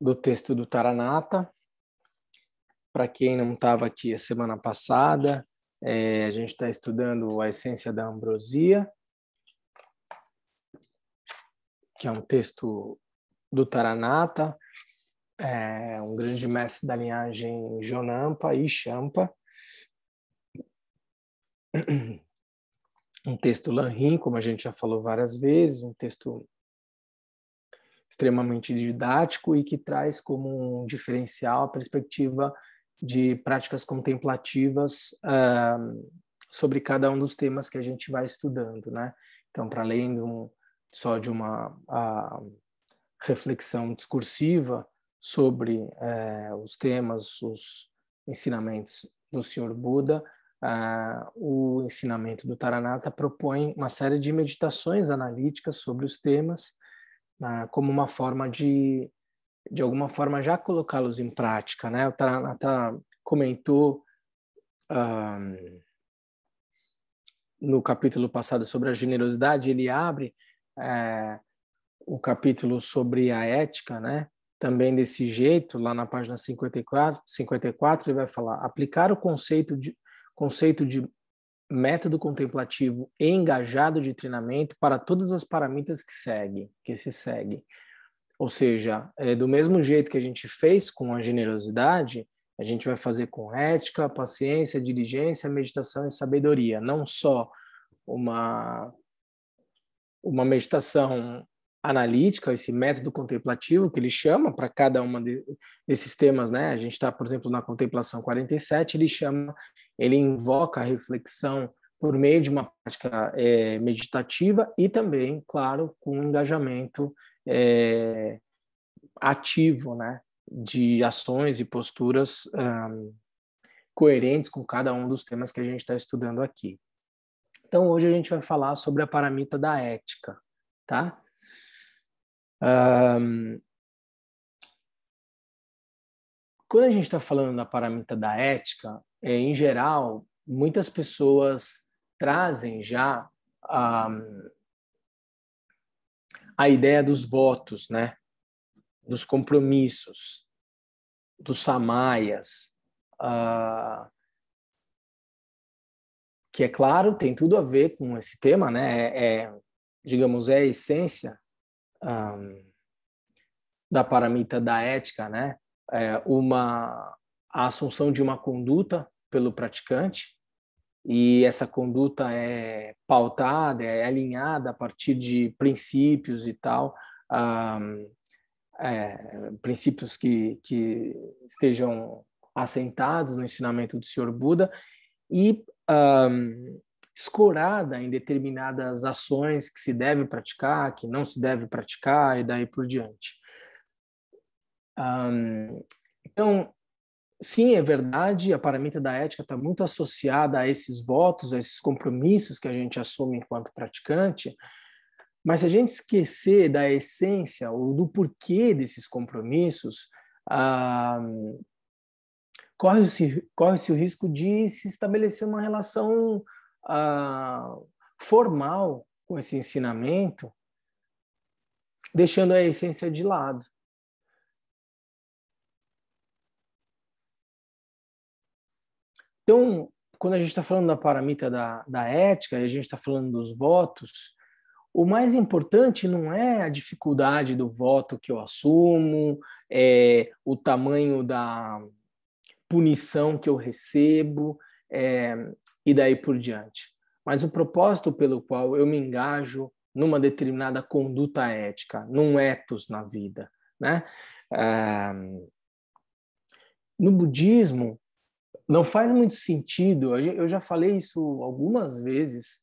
do texto do Taranata. Para quem não estava aqui a semana passada, é, a gente está estudando a essência da ambrosia, que é um texto do Taranata, é, um grande mestre da linhagem Jonampa e Champa. Um texto Lanrim, como a gente já falou várias vezes, um texto extremamente didático e que traz como um diferencial a perspectiva de práticas contemplativas uh, sobre cada um dos temas que a gente vai estudando, né? Então, para além de um, só de uma uh, reflexão discursiva sobre uh, os temas, os ensinamentos do Senhor Buda, ah, o ensinamento do Taranata propõe uma série de meditações analíticas sobre os temas né, como uma forma de, de alguma forma, já colocá-los em prática. Né? O Taranata comentou um, no capítulo passado sobre a generosidade, ele abre é, o capítulo sobre a ética, né? também desse jeito, lá na página 54, 54 ele vai falar: aplicar o conceito de, conceito de método contemplativo e engajado de treinamento para todas as paramitas que seguem, que se seguem. Ou seja, é, do mesmo jeito que a gente fez com a generosidade, a gente vai fazer com ética, paciência, diligência, meditação e sabedoria. Não só uma, uma meditação analítica, esse método contemplativo que ele chama para cada um de, desses temas, né? A gente está, por exemplo, na contemplação 47, ele chama, ele invoca a reflexão por meio de uma prática é, meditativa e também, claro, com um engajamento é, ativo, né? De ações e posturas um, coerentes com cada um dos temas que a gente está estudando aqui. Então, hoje a gente vai falar sobre a paramita da ética, tá? Um, quando a gente está falando da paramita da ética, é, em geral, muitas pessoas trazem já um, a ideia dos votos, né? dos compromissos, dos samayas, uh, que é claro, tem tudo a ver com esse tema, né? É, é, digamos, é a essência um, da paramita da ética, né? É uma a assunção de uma conduta pelo praticante e essa conduta é pautada, é alinhada a partir de princípios e tal, um, é, princípios que, que estejam assentados no ensinamento do Senhor Buda e um, escorada em determinadas ações que se deve praticar, que não se deve praticar e daí por diante. então, sim, é verdade, a paramita da ética está muito associada a esses votos, a esses compromissos que a gente assume enquanto praticante, mas se a gente esquecer da essência ou do porquê desses compromissos, corre-se corre o risco de se estabelecer uma relação ah, formal com esse ensinamento, deixando a essência de lado. Então, quando a gente está falando da paramita da, da ética e a gente está falando dos votos, o mais importante não é a dificuldade do voto que eu assumo, é o tamanho da punição que eu recebo, é e daí por diante. Mas o propósito pelo qual eu me engajo numa determinada conduta ética, num ethos na vida, né? Ah, no budismo não faz muito sentido. Eu já falei isso algumas vezes,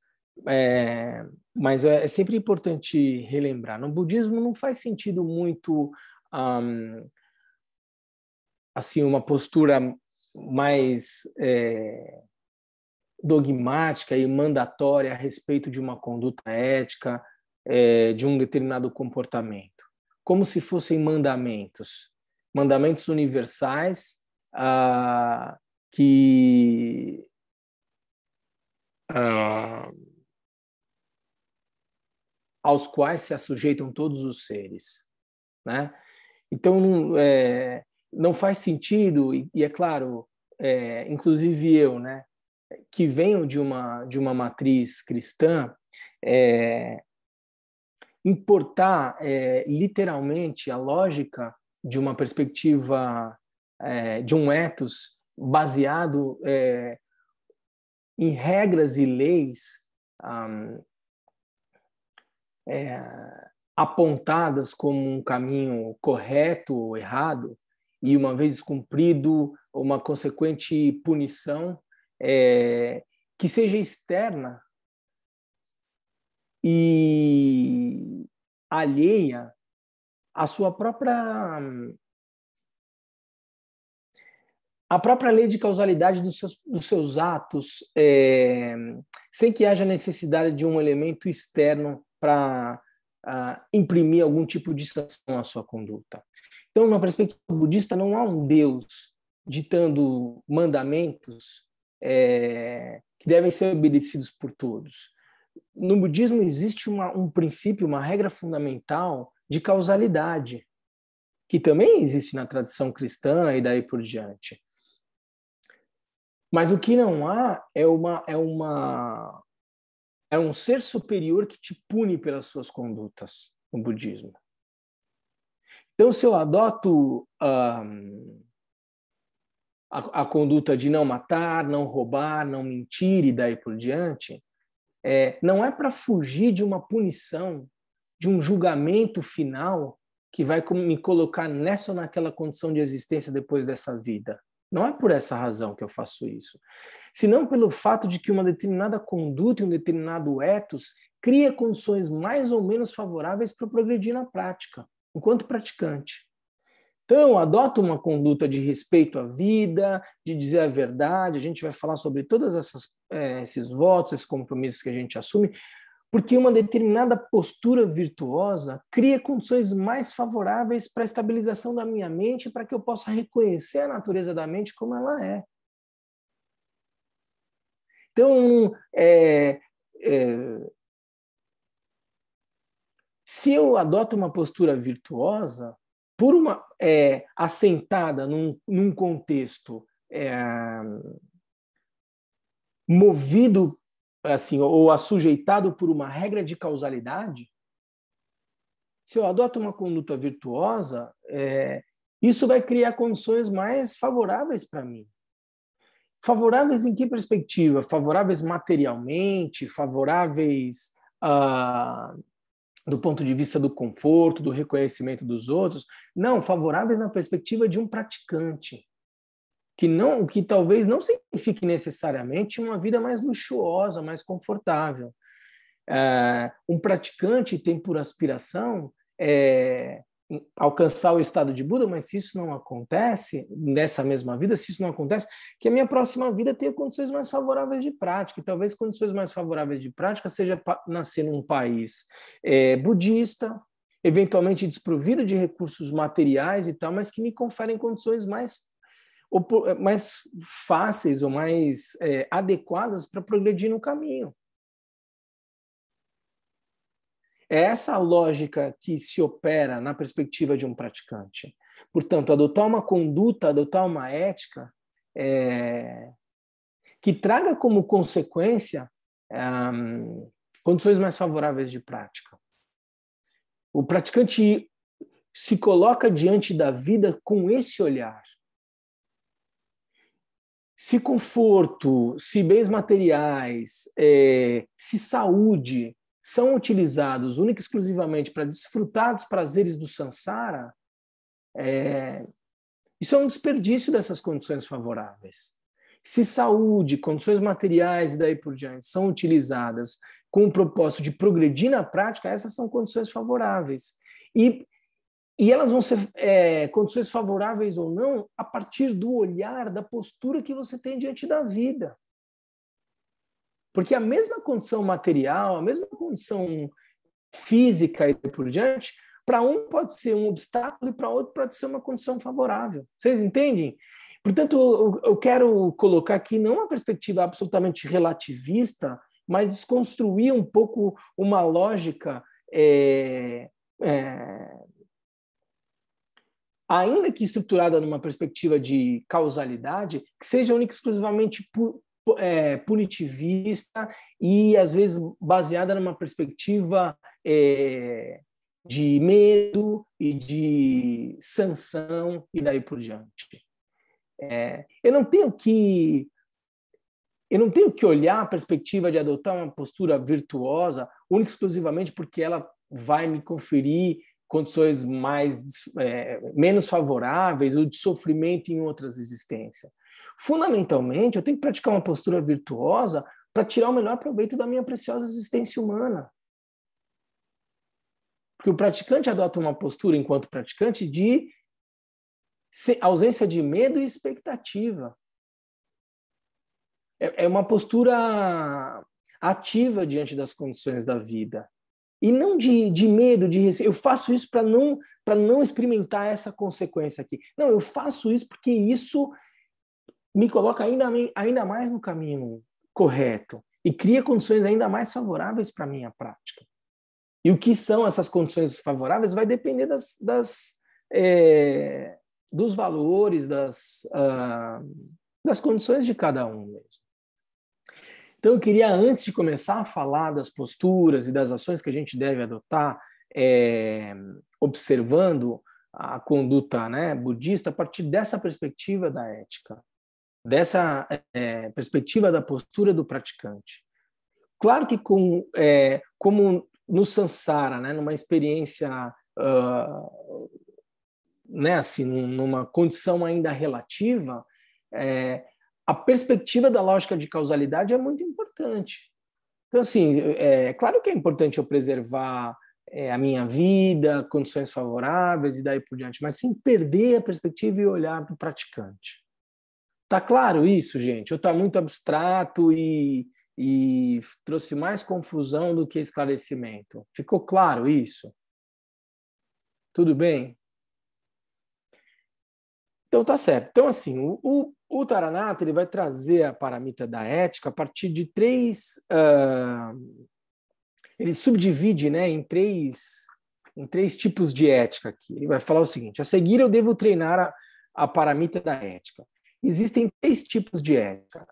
é, mas é, é sempre importante relembrar. No budismo não faz sentido muito um, assim uma postura mais é, dogmática e mandatória a respeito de uma conduta ética, é, de um determinado comportamento, como se fossem mandamentos, mandamentos universais ah, que. Ah, aos quais se assujeitam todos os seres, né? Então não, é, não faz sentido e, e é claro, é, inclusive eu, né? que venham de uma, de uma matriz cristã é, importar é, literalmente a lógica de uma perspectiva, é, de um ethos baseado é, em regras e leis um, é, apontadas como um caminho correto ou errado, e uma vez cumprido, uma consequente punição é, que seja externa e alheia à sua própria a própria lei de causalidade dos seus, dos seus atos, é, sem que haja necessidade de um elemento externo para imprimir algum tipo de sanção à sua conduta. Então, na perspectiva budista, não há um Deus ditando mandamentos é, que devem ser obedecidos por todos. No budismo existe uma, um princípio, uma regra fundamental de causalidade, que também existe na tradição cristã e daí por diante. Mas o que não há é uma é uma é um ser superior que te pune pelas suas condutas no budismo. Então, se eu adoto um, a, a, conduta de não matar, não roubar, não mentir e daí por diante, é, não é para fugir de uma punição, de um julgamento final que vai me colocar nessa ou naquela condição de existência depois dessa vida. Não é por essa razão que eu faço isso, senão pelo fato de que uma determinada conduta e um determinado ethos cria condições mais ou menos favoráveis para progredir na prática, enquanto praticante. Então, adota uma conduta de respeito à vida, de dizer a verdade. A gente vai falar sobre todos é, esses votos, esses compromissos que a gente assume, porque uma determinada postura virtuosa cria condições mais favoráveis para a estabilização da minha mente, para que eu possa reconhecer a natureza da mente como ela é. Então, é, é, se eu adoto uma postura virtuosa, por uma é, assentada num, num contexto é, movido assim ou assujeitado por uma regra de causalidade, se eu adoto uma conduta virtuosa, é, isso vai criar condições mais favoráveis para mim. Favoráveis em que perspectiva? Favoráveis materialmente, favoráveis uh, do ponto de vista do conforto, do reconhecimento dos outros, não, favoráveis na perspectiva de um praticante, que não, que talvez não signifique necessariamente uma vida mais luxuosa, mais confortável. É, um praticante tem por aspiração é, alcançar o estado de Buda, mas se isso não acontece, nessa mesma vida, se isso não acontece, que a minha próxima vida tenha condições mais favoráveis de prática. E talvez condições mais favoráveis de prática seja nascer num país é, budista, eventualmente desprovido de recursos materiais e tal, mas que me conferem condições mais, mais fáceis ou mais é, adequadas para progredir no caminho. É essa lógica que se opera na perspectiva de um praticante. Portanto, adotar uma conduta, adotar uma ética é, que traga como consequência condições mais favoráveis de prática. O praticante se coloca diante da vida com esse olhar. Se conforto, se bens materiais, é, se saúde são utilizados única e exclusivamente para desfrutar dos prazeres do sansara, é, isso é um desperdício dessas condições favoráveis. Se saúde, condições materiais e daí por diante são utilizadas com o propósito de progredir na prática, essas são condições favoráveis. E, e elas vão ser é, condições favoráveis ou não a partir do olhar, da postura que você tem diante da vida. Porque a mesma condição material, a mesma condição física e por diante, para um pode ser um obstáculo e para outro pode ser uma condição favorável. Vocês entendem? Portanto, eu quero colocar aqui não uma perspectiva absolutamente relativista, mas desconstruir um pouco uma lógica é, é, ainda que estruturada numa perspectiva de causalidade, que seja única e exclusivamente é, punitivista e, às vezes, baseada numa perspectiva é, de medo e de sanção e daí por diante. É, eu não tenho que eu não tenho que olhar a perspectiva de adotar uma postura virtuosa única e exclusivamente porque ela vai me conferir condições mais é, menos favoráveis ou de sofrimento em outras existências. Fundamentalmente, eu tenho que praticar uma postura virtuosa para tirar o melhor proveito da minha preciosa existência humana. Porque o praticante adota uma postura, enquanto praticante, de ausência de medo e expectativa. É, é uma postura ativa diante das condições da vida. E não de, de medo, de receio. Eu faço isso para não, não experimentar essa consequência aqui. Não, eu faço isso porque isso me coloca ainda, ainda mais no caminho correto e cria condições ainda mais favoráveis para a minha prática. E o que são essas condições favoráveis vai depender das, das é, dos valores, das, ah, das condições de cada um mesmo. Então, eu queria, antes de começar a falar das posturas e das ações que a gente deve adotar, é, observando a conduta né, budista, a partir dessa perspectiva da ética dessa é, perspectiva da postura do praticante. Claro que com, é, como no Sansara, né, numa experiência, uh, né, assim, numa condição ainda relativa, é, a perspectiva da lógica de causalidade é muito importante. Então, assim, é, é claro que é importante eu preservar é, a minha vida, condições favoráveis e daí por diante, mas sem perder a perspectiva e olhar do praticante. Tá claro isso, gente? Ou tá muito abstrato e, e trouxe mais confusão do que esclarecimento? Ficou claro isso? Tudo bem? Então tá certo. Então assim, o, o, o Taranata ele vai trazer a paramita da ética a partir de três, uh, ele subdivide, né, em três, em três tipos de ética aqui. Ele vai falar o seguinte: a seguir eu devo treinar a, a paramita da ética. Existem três tipos de ética: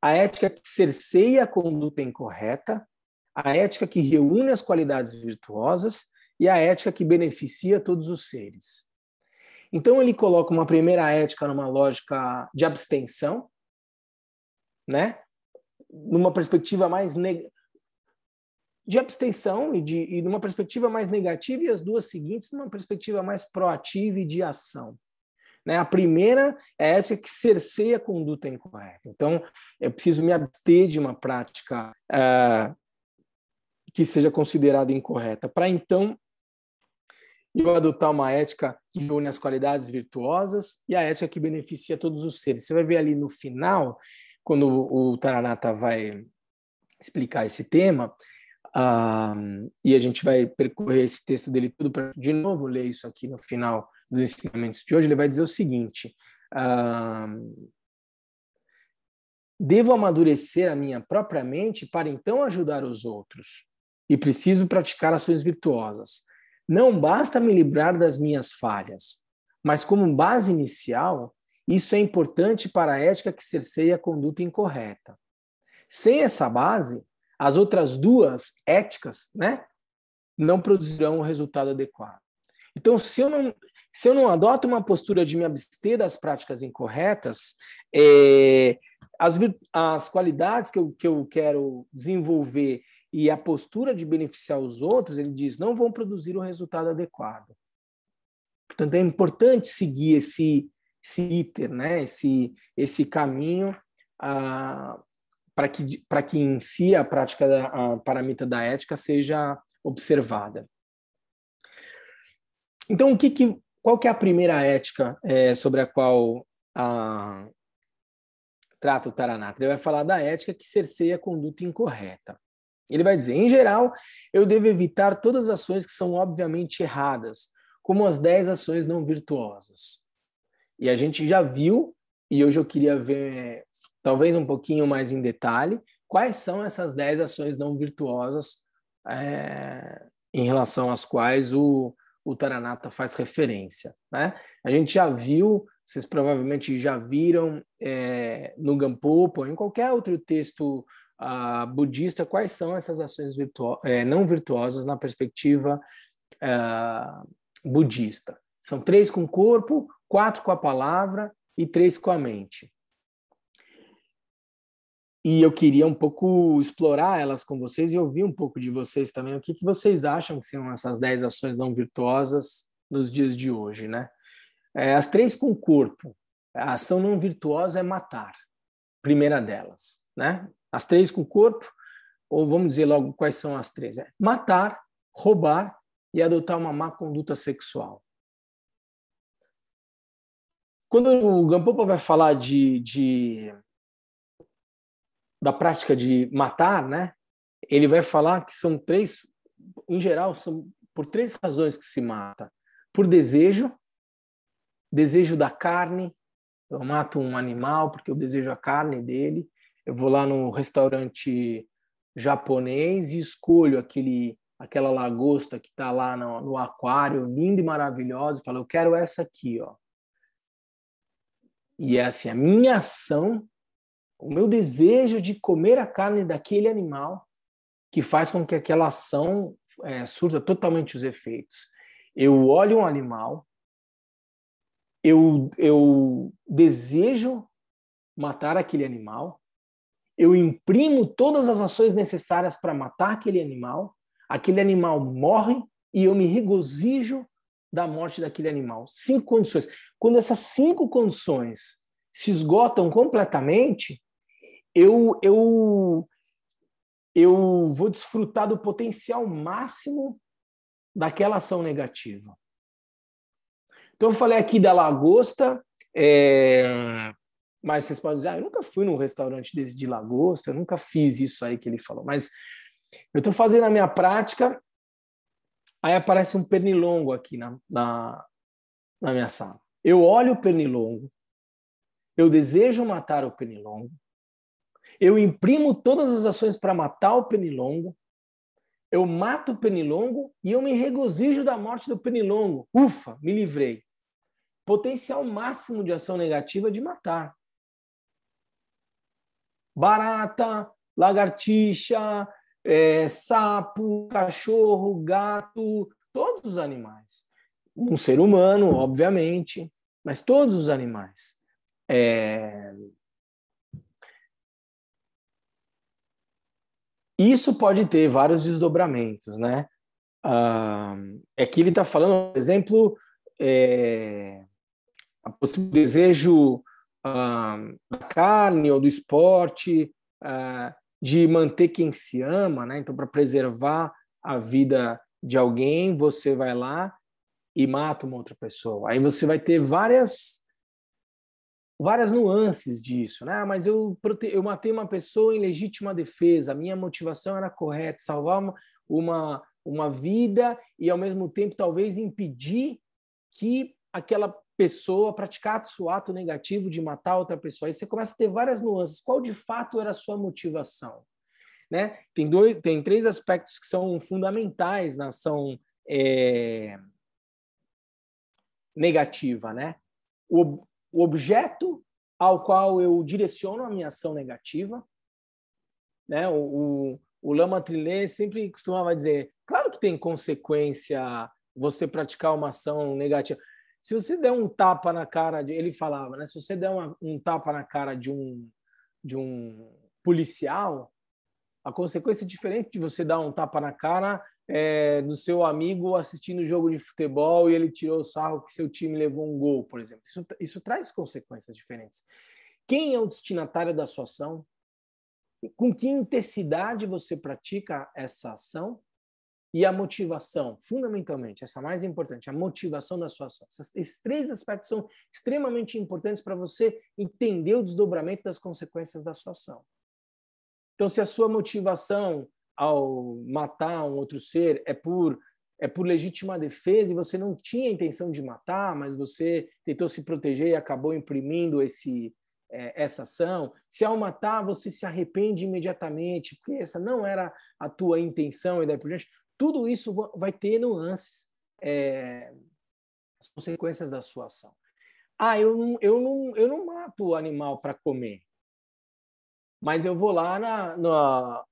a ética que cerceia a conduta incorreta, a ética que reúne as qualidades virtuosas e a ética que beneficia todos os seres. Então ele coloca uma primeira ética numa lógica de abstenção, né? Numa perspectiva mais de abstenção e, de, e numa perspectiva mais negativa e as duas seguintes numa perspectiva mais proativa e de ação. Né? A primeira é a ética que cerceia a conduta incorreta. Então, eu preciso me abster de uma prática eh, que seja considerada incorreta, para então eu adotar uma ética que une as qualidades virtuosas e a ética que beneficia todos os seres. Você vai ver ali no final, quando o Taranata vai explicar esse tema, ah, e a gente vai percorrer esse texto dele tudo para de novo ler isso aqui no final dos ensinamentos de hoje, ele vai dizer o seguinte: ah, devo amadurecer a minha própria mente para então ajudar os outros e preciso praticar ações virtuosas. Não basta me livrar das minhas falhas, mas como base inicial, isso é importante para a ética que cerceia a conduta incorreta. Sem essa base, as outras duas éticas, né, não produzirão o resultado adequado. Então, se eu não, se eu não adoto uma postura de me abster das práticas incorretas, é, as, as qualidades que eu, que eu quero desenvolver e a postura de beneficiar os outros, ele diz, não vão produzir o um resultado adequado. Portanto, é importante seguir esse, esse iter, né? esse, esse caminho ah, para que, que em si a prática, da, a paramita da ética seja observada. Então, o que, que qual que é a primeira ética é, sobre a qual a... trata o Taranata? Ele vai falar da ética que cerceia a conduta incorreta. Ele vai dizer, em geral, eu devo evitar todas as ações que são obviamente erradas, como as 10 ações não virtuosas. E a gente já viu, e hoje eu queria ver talvez um pouquinho mais em detalhe, quais são essas 10 ações não virtuosas é, em relação às quais o, o Taranata faz referência. Né? A gente já viu, vocês provavelmente já viram é, no Gampopo, em qualquer outro texto ah, budista, quais são essas ações virtuo é, não virtuosas na perspectiva é, budista. São três com o corpo, quatro com a palavra e três com a mente e eu queria um pouco explorar elas com vocês e ouvir um pouco de vocês também. O que, que vocês acham que são essas 10 ações não virtuosas nos dias de hoje, né? É, as três com o corpo. A ação não virtuosa é matar, primeira delas, né? As três com o corpo, ou vamos dizer logo quais são as três: é matar, roubar e adotar uma má conduta sexual. Quando o Gampopa vai falar de, de da prática de matar, né? Ele vai falar que são três, em geral, são por três razões que se mata: por desejo, desejo da carne. Eu mato um animal porque eu desejo a carne dele. Eu vou lá no restaurante japonês e escolho aquele aquela lagosta que está lá no, no, aquário, linda e maravilhosa, e falo, eu quero essa aqui, ó. E é assim, a minha ação o meu desejo de comer a carne daquele animal que faz com que aquela ação é, surta totalmente os efeitos. Eu olho um animal, eu, eu desejo matar aquele animal, eu imprimo todas as ações necessárias para matar aquele animal, aquele animal morre e eu me regozijo da morte daquele animal. Cinco condições. Quando essas cinco condições se esgotam completamente, eu, eu, eu vou desfrutar do potencial máximo daquela ação negativa. Então, eu falei aqui da lagosta, é... mas vocês podem dizer, ah, eu nunca fui num restaurante desse de lagosta, eu nunca fiz isso aí que ele falou, mas eu estou fazendo a minha prática, aí aparece um pernilongo aqui na, na, na minha sala. Eu olho o pernilongo, eu desejo matar o pernilongo, eu imprimo todas as ações para matar o penilongo, eu mato o penilongo e eu me regozijo da morte do penilongo. Ufa, me livrei. Potencial máximo de ação negativa é de matar. Barata, lagartixa, é, sapo, cachorro, gato, todos os animais. Um ser humano, obviamente, mas todos os animais. É, Isso pode ter vários desdobramentos, né? Ah, é que ele está falando, por exemplo, é, o desejo ah, da carne ou do esporte ah, de manter quem se ama, né? Então, para preservar a vida de alguém, você vai lá e mata uma outra pessoa. Aí você vai ter várias várias nuances disso, né? Ah, mas eu, eu matei uma pessoa em legítima defesa, a minha motivação era correta, salvar uma, uma vida e, ao mesmo tempo, talvez impedir que aquela pessoa praticasse o ato negativo de matar outra pessoa. Aí você começa a ter várias nuances. Qual, de fato, era a sua motivação? Né? Tem, dois, tem três aspectos que são fundamentais na ação é, negativa, né? O, o objeto ao qual eu direciono a minha ação negativa. Né? O, o, o Lama Trilé sempre costumava dizer: claro que tem consequência você praticar uma ação negativa. Se você der um tapa na cara de, ele falava, né? Se você der uma, um tapa na cara de um de um policial, a consequência é diferente de você dar um tapa na cara é, do seu amigo assistindo o jogo de futebol e ele tirou o sarro que seu time levou um gol, por exemplo. Isso, isso traz consequências diferentes. Quem é o destinatário da sua ação? Com que intensidade você pratica essa ação? E a motivação, fundamentalmente, essa é mais importante, a motivação da sua ação. Esses três aspectos são extremamente importantes para você entender o desdobramento das consequências da sua ação. Então, se a sua motivação ao matar um outro ser é por é por legítima defesa e você não tinha intenção de matar, mas você tentou se proteger e acabou imprimindo esse é, essa ação. Se ao matar você se arrepende imediatamente, porque essa não era a tua intenção e daí por diante. Tudo isso vai ter nuances, é, as consequências da sua ação. Ah, eu não, eu não, eu não mato o animal para comer mas eu vou lá na, na,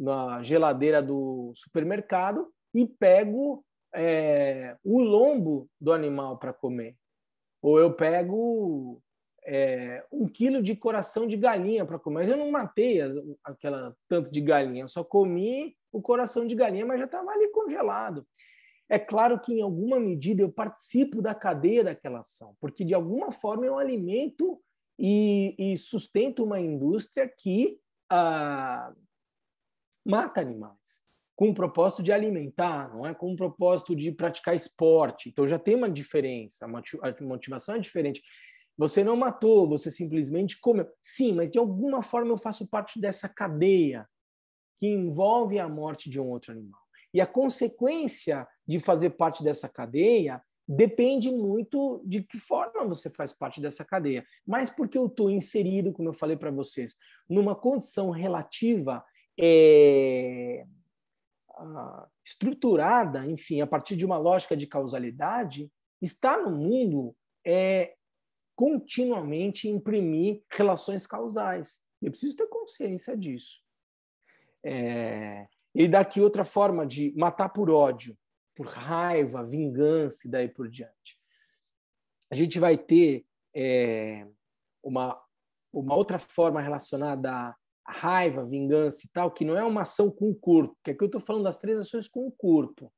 na geladeira do supermercado e pego é, o lombo do animal para comer. Ou eu pego é, um quilo de coração de galinha para comer. Mas eu não matei aquela tanto de galinha, eu só comi o coração de galinha, mas já estava ali congelado. É claro que, em alguma medida, eu participo da cadeia daquela ação, porque, de alguma forma, eu alimento e, e sustento uma indústria que ah, mata animais com o propósito de alimentar, não é? Com o propósito de praticar esporte. Então já tem uma diferença, a motivação é diferente. Você não matou, você simplesmente comeu. Sim, mas de alguma forma eu faço parte dessa cadeia que envolve a morte de um outro animal. E a consequência de fazer parte dessa cadeia depende muito de que forma você faz parte dessa cadeia. Mas porque eu estou inserido, como eu falei para vocês, numa condição relativa é, ah, estruturada, enfim, a partir de uma lógica de causalidade, está no mundo é continuamente imprimir relações causais. Eu preciso ter consciência disso. É, e daqui outra forma de matar por ódio, por raiva, vingança e daí por diante. A gente vai ter é, uma, uma outra forma relacionada raiva, vingança e tal, que não é uma ação com o corpo, que aqui eu estou falando das três ações com o corpo.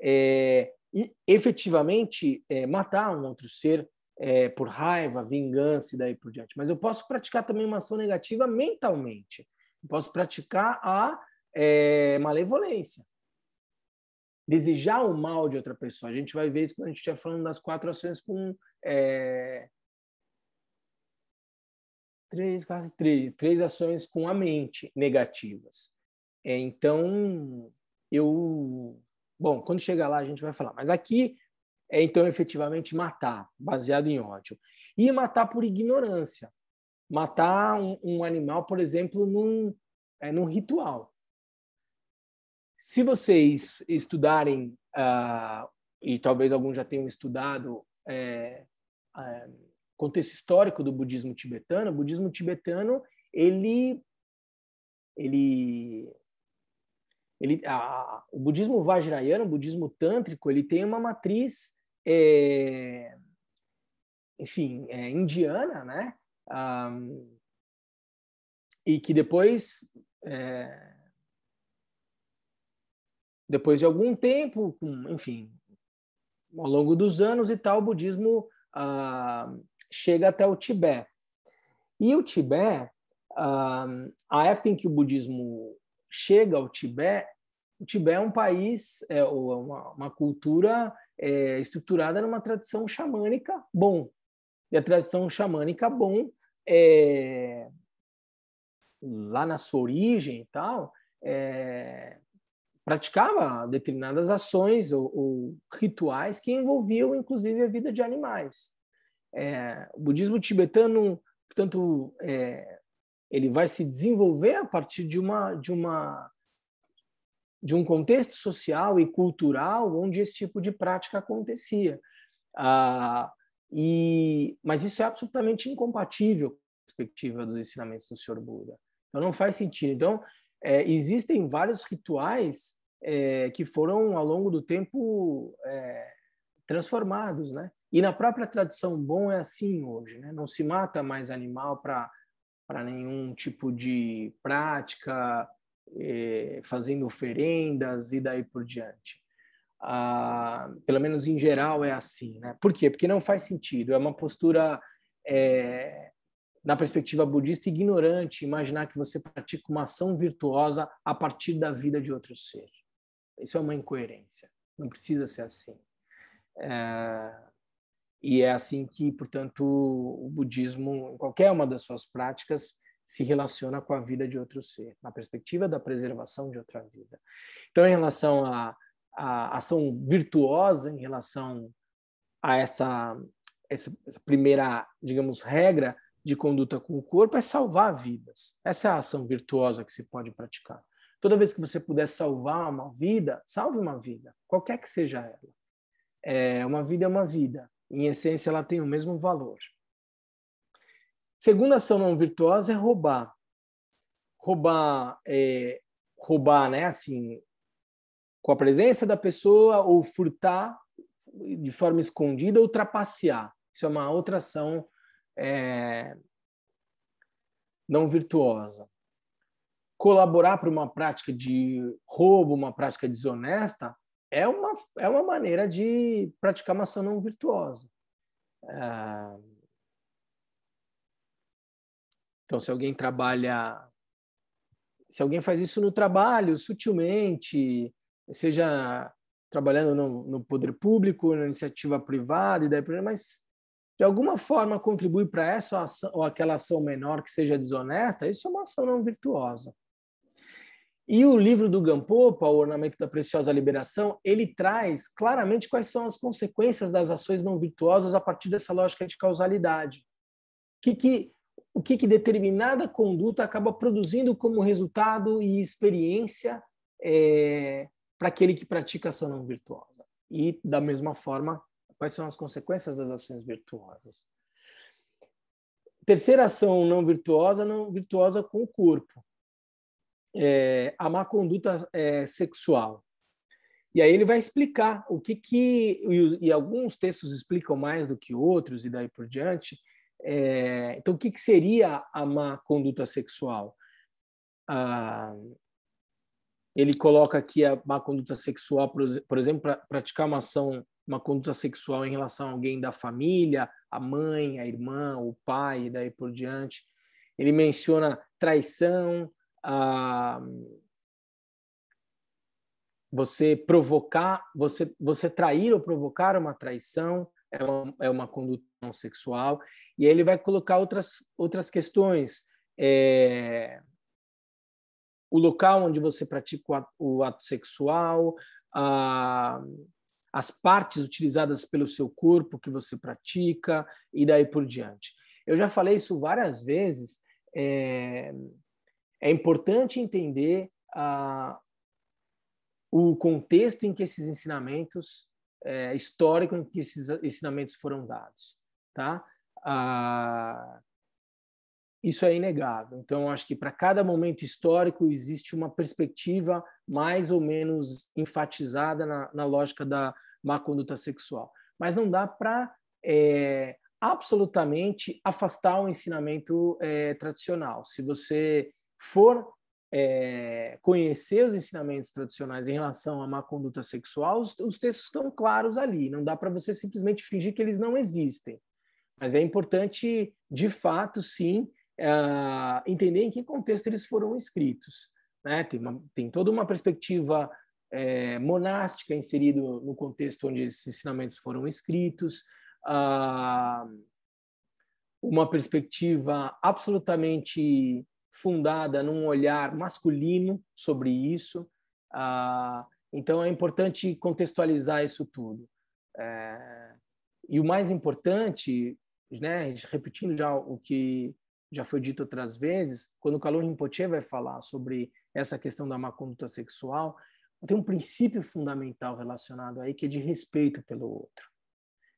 É, e efetivamente é, matar um outro ser é, por raiva, vingança e daí por diante. Mas eu posso praticar também uma ação negativa mentalmente. Eu posso praticar a é, malevolência. Desejar o mal de outra pessoa. A gente vai ver isso quando a gente estiver falando das quatro ações com é, três, quatro, três, três ações com a mente negativas. É, então, eu. Bom, quando chegar lá a gente vai falar, mas aqui é então efetivamente matar, baseado em ódio. E matar por ignorância. Matar um, um animal, por exemplo, num, é, num ritual. Se vocês estudarem, uh, e talvez alguns já tenham estudado, é, uh, contexto histórico do budismo tibetano, o budismo tibetano ele ele ele a, o budismo vajrayana, o budismo tântrico, ele tem uma matriz é, enfim, é, indiana, né? Um, e que depois é, depois de algum tempo, enfim, ao longo dos anos e tal, o budismo ah, chega até o Tibete. E o Tibete, a época em que o budismo chega ao Tibete, o Tibete é um país, é, é uma, uma cultura é, estruturada numa tradição xamânica bom. E a tradição xamânica bom, é, lá na sua origem e tal, é, praticava determinadas ações ou, ou, rituais que envolviam, inclusive, a vida de animais. É, o budismo tibetano, portanto, é, ele vai se desenvolver a partir de uma de uma de um contexto social e cultural onde esse tipo de prática acontecia. Ah, e, mas isso é absolutamente incompatível com a perspectiva dos ensinamentos do Sr. Buda. Então não faz sentido. Então é, existem vários rituais é, que foram ao longo do tempo é, transformados, né? E na própria tradição bom é assim hoje, né? Não se mata mais animal para para nenhum tipo de prática, eh, fazendo oferendas e daí por diante. Ah, pelo menos em geral é assim, né? Por quê? Porque não faz sentido. É uma postura eh, na perspectiva budista ignorante imaginar que você pratica uma ação virtuosa a partir da vida de outro ser. Isso é uma incoerência. Não precisa ser assim. É e é assim que, portanto, o budismo, em qualquer uma das suas práticas, se relaciona com a vida de outro ser, na perspectiva da preservação de outra vida. Então, em relação à, ação virtuosa, em relação a essa, essa, essa primeira, digamos, regra de conduta com o corpo, é salvar vidas. Essa é a ação virtuosa que se pode praticar. Toda vez que você puder salvar uma vida, salve uma vida, qualquer que seja ela. É, uma vida é uma vida. Em essência, ela tem o mesmo valor. Segunda ação não virtuosa é roubar. Roubar, é, roubar, né? Assim, com a presença da pessoa ou furtar de forma escondida ou trapacear. Isso é uma outra ação é, não virtuosa. Colaborar para uma prática de roubo, uma prática desonesta, é uma, é uma maneira de praticar maçã não virtuosa. Ah, então, se alguém trabalha, se alguém faz isso no trabalho, sutilmente, seja trabalhando no, no poder público, na iniciativa privada, e daí, mas de alguma forma contribui para essa ação, ou aquela ação menor que seja desonesta, isso é uma ação não virtuosa. E o livro do Gampopa, O Ornamento da Preciosa Liberação, ele traz claramente quais são as consequências das ações não virtuosas a partir dessa lógica de causalidade. Que, que, o que, que determinada conduta acaba produzindo como resultado e experiência é, para aquele que pratica ação não virtuosa. E, da mesma forma, quais são as consequências das ações virtuosas. Terceira ação não virtuosa, não virtuosa com o corpo é, a má conduta é, sexual. E aí ele vai explicar o que que e, e, alguns textos explicam mais do que outros e daí por diante. É, então o que, que seria a má conduta sexual? Ah, ele coloca aqui a má conduta sexual, por exemplo, pra, praticar uma ação, uma conduta sexual em relação a alguém da família, a mãe, a irmã, o pai, e daí por diante. Ele menciona traição, ah, você provocar, você, você trair ou provocar uma traição é uma, é uma conduta sexual. E aí ele vai colocar outras, outras questões. É, o local onde você pratica o ato sexual, a, as partes utilizadas pelo seu corpo que você pratica e daí por diante. Eu já falei isso várias vezes. É, é importante entender ah, o contexto em que esses ensinamentos, é, histórico em que esses ensinamentos foram dados, tá? Ah, isso é inegável. Então, acho que para cada momento histórico existe uma perspectiva mais ou menos enfatizada na, na lógica da má conduta sexual. Mas não dá para é, absolutamente afastar o ensinamento é, tradicional. Se você for é, conhecer os ensinamentos tradicionais em relação à má conduta sexual, os, os textos estão claros ali. Não dá para você simplesmente fingir que eles não existem. Mas é importante, de fato, sim, é, entender em que contexto eles foram escritos. Né? Tem, uma, tem toda uma perspectiva é, monástica inserida no contexto onde esses ensinamentos foram escritos, ah, uma perspectiva absolutamente fundada num olhar masculino sobre isso. Ah, então é importante contextualizar isso tudo. É, e o mais importante, né, repetindo já o que já foi dito outras vezes, quando o Calor Rinpoche vai falar sobre essa questão da má conduta sexual, tem um princípio fundamental relacionado aí que é de respeito pelo outro.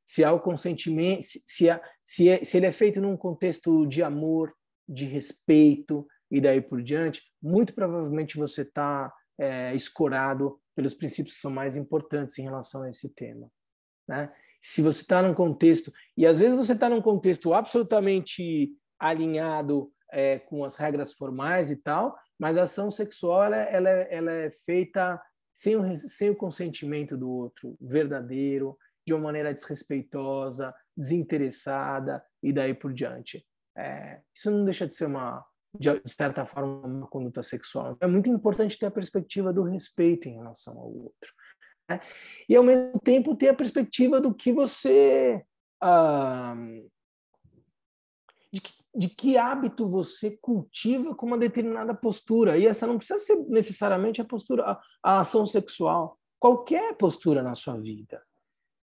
Se há o consentimento, se, se, há, se, é, se ele é feito num contexto de amor, de respeito e daí por diante, muito provavelmente você está é, escorado pelos princípios que são mais importantes em relação a esse tema. Né? Se você está num contexto, e às vezes você está num contexto absolutamente alinhado é, com as regras formais e tal, mas a ação sexual ela, é, ela, é, ela é feita sem o, sem o consentimento do outro, verdadeiro, de uma maneira desrespeitosa, desinteressada e daí por diante é, isso não deixa de ser uma, de, certa forma, uma conduta sexual. Então, é muito importante ter a perspectiva do respeito em relação ao outro. Né? E, ao mesmo tempo, ter a perspectiva do que você. Ah, de, que, de que hábito você cultiva com uma determinada postura. E essa não precisa ser necessariamente a postura, a, a ação sexual. Qualquer postura na sua vida.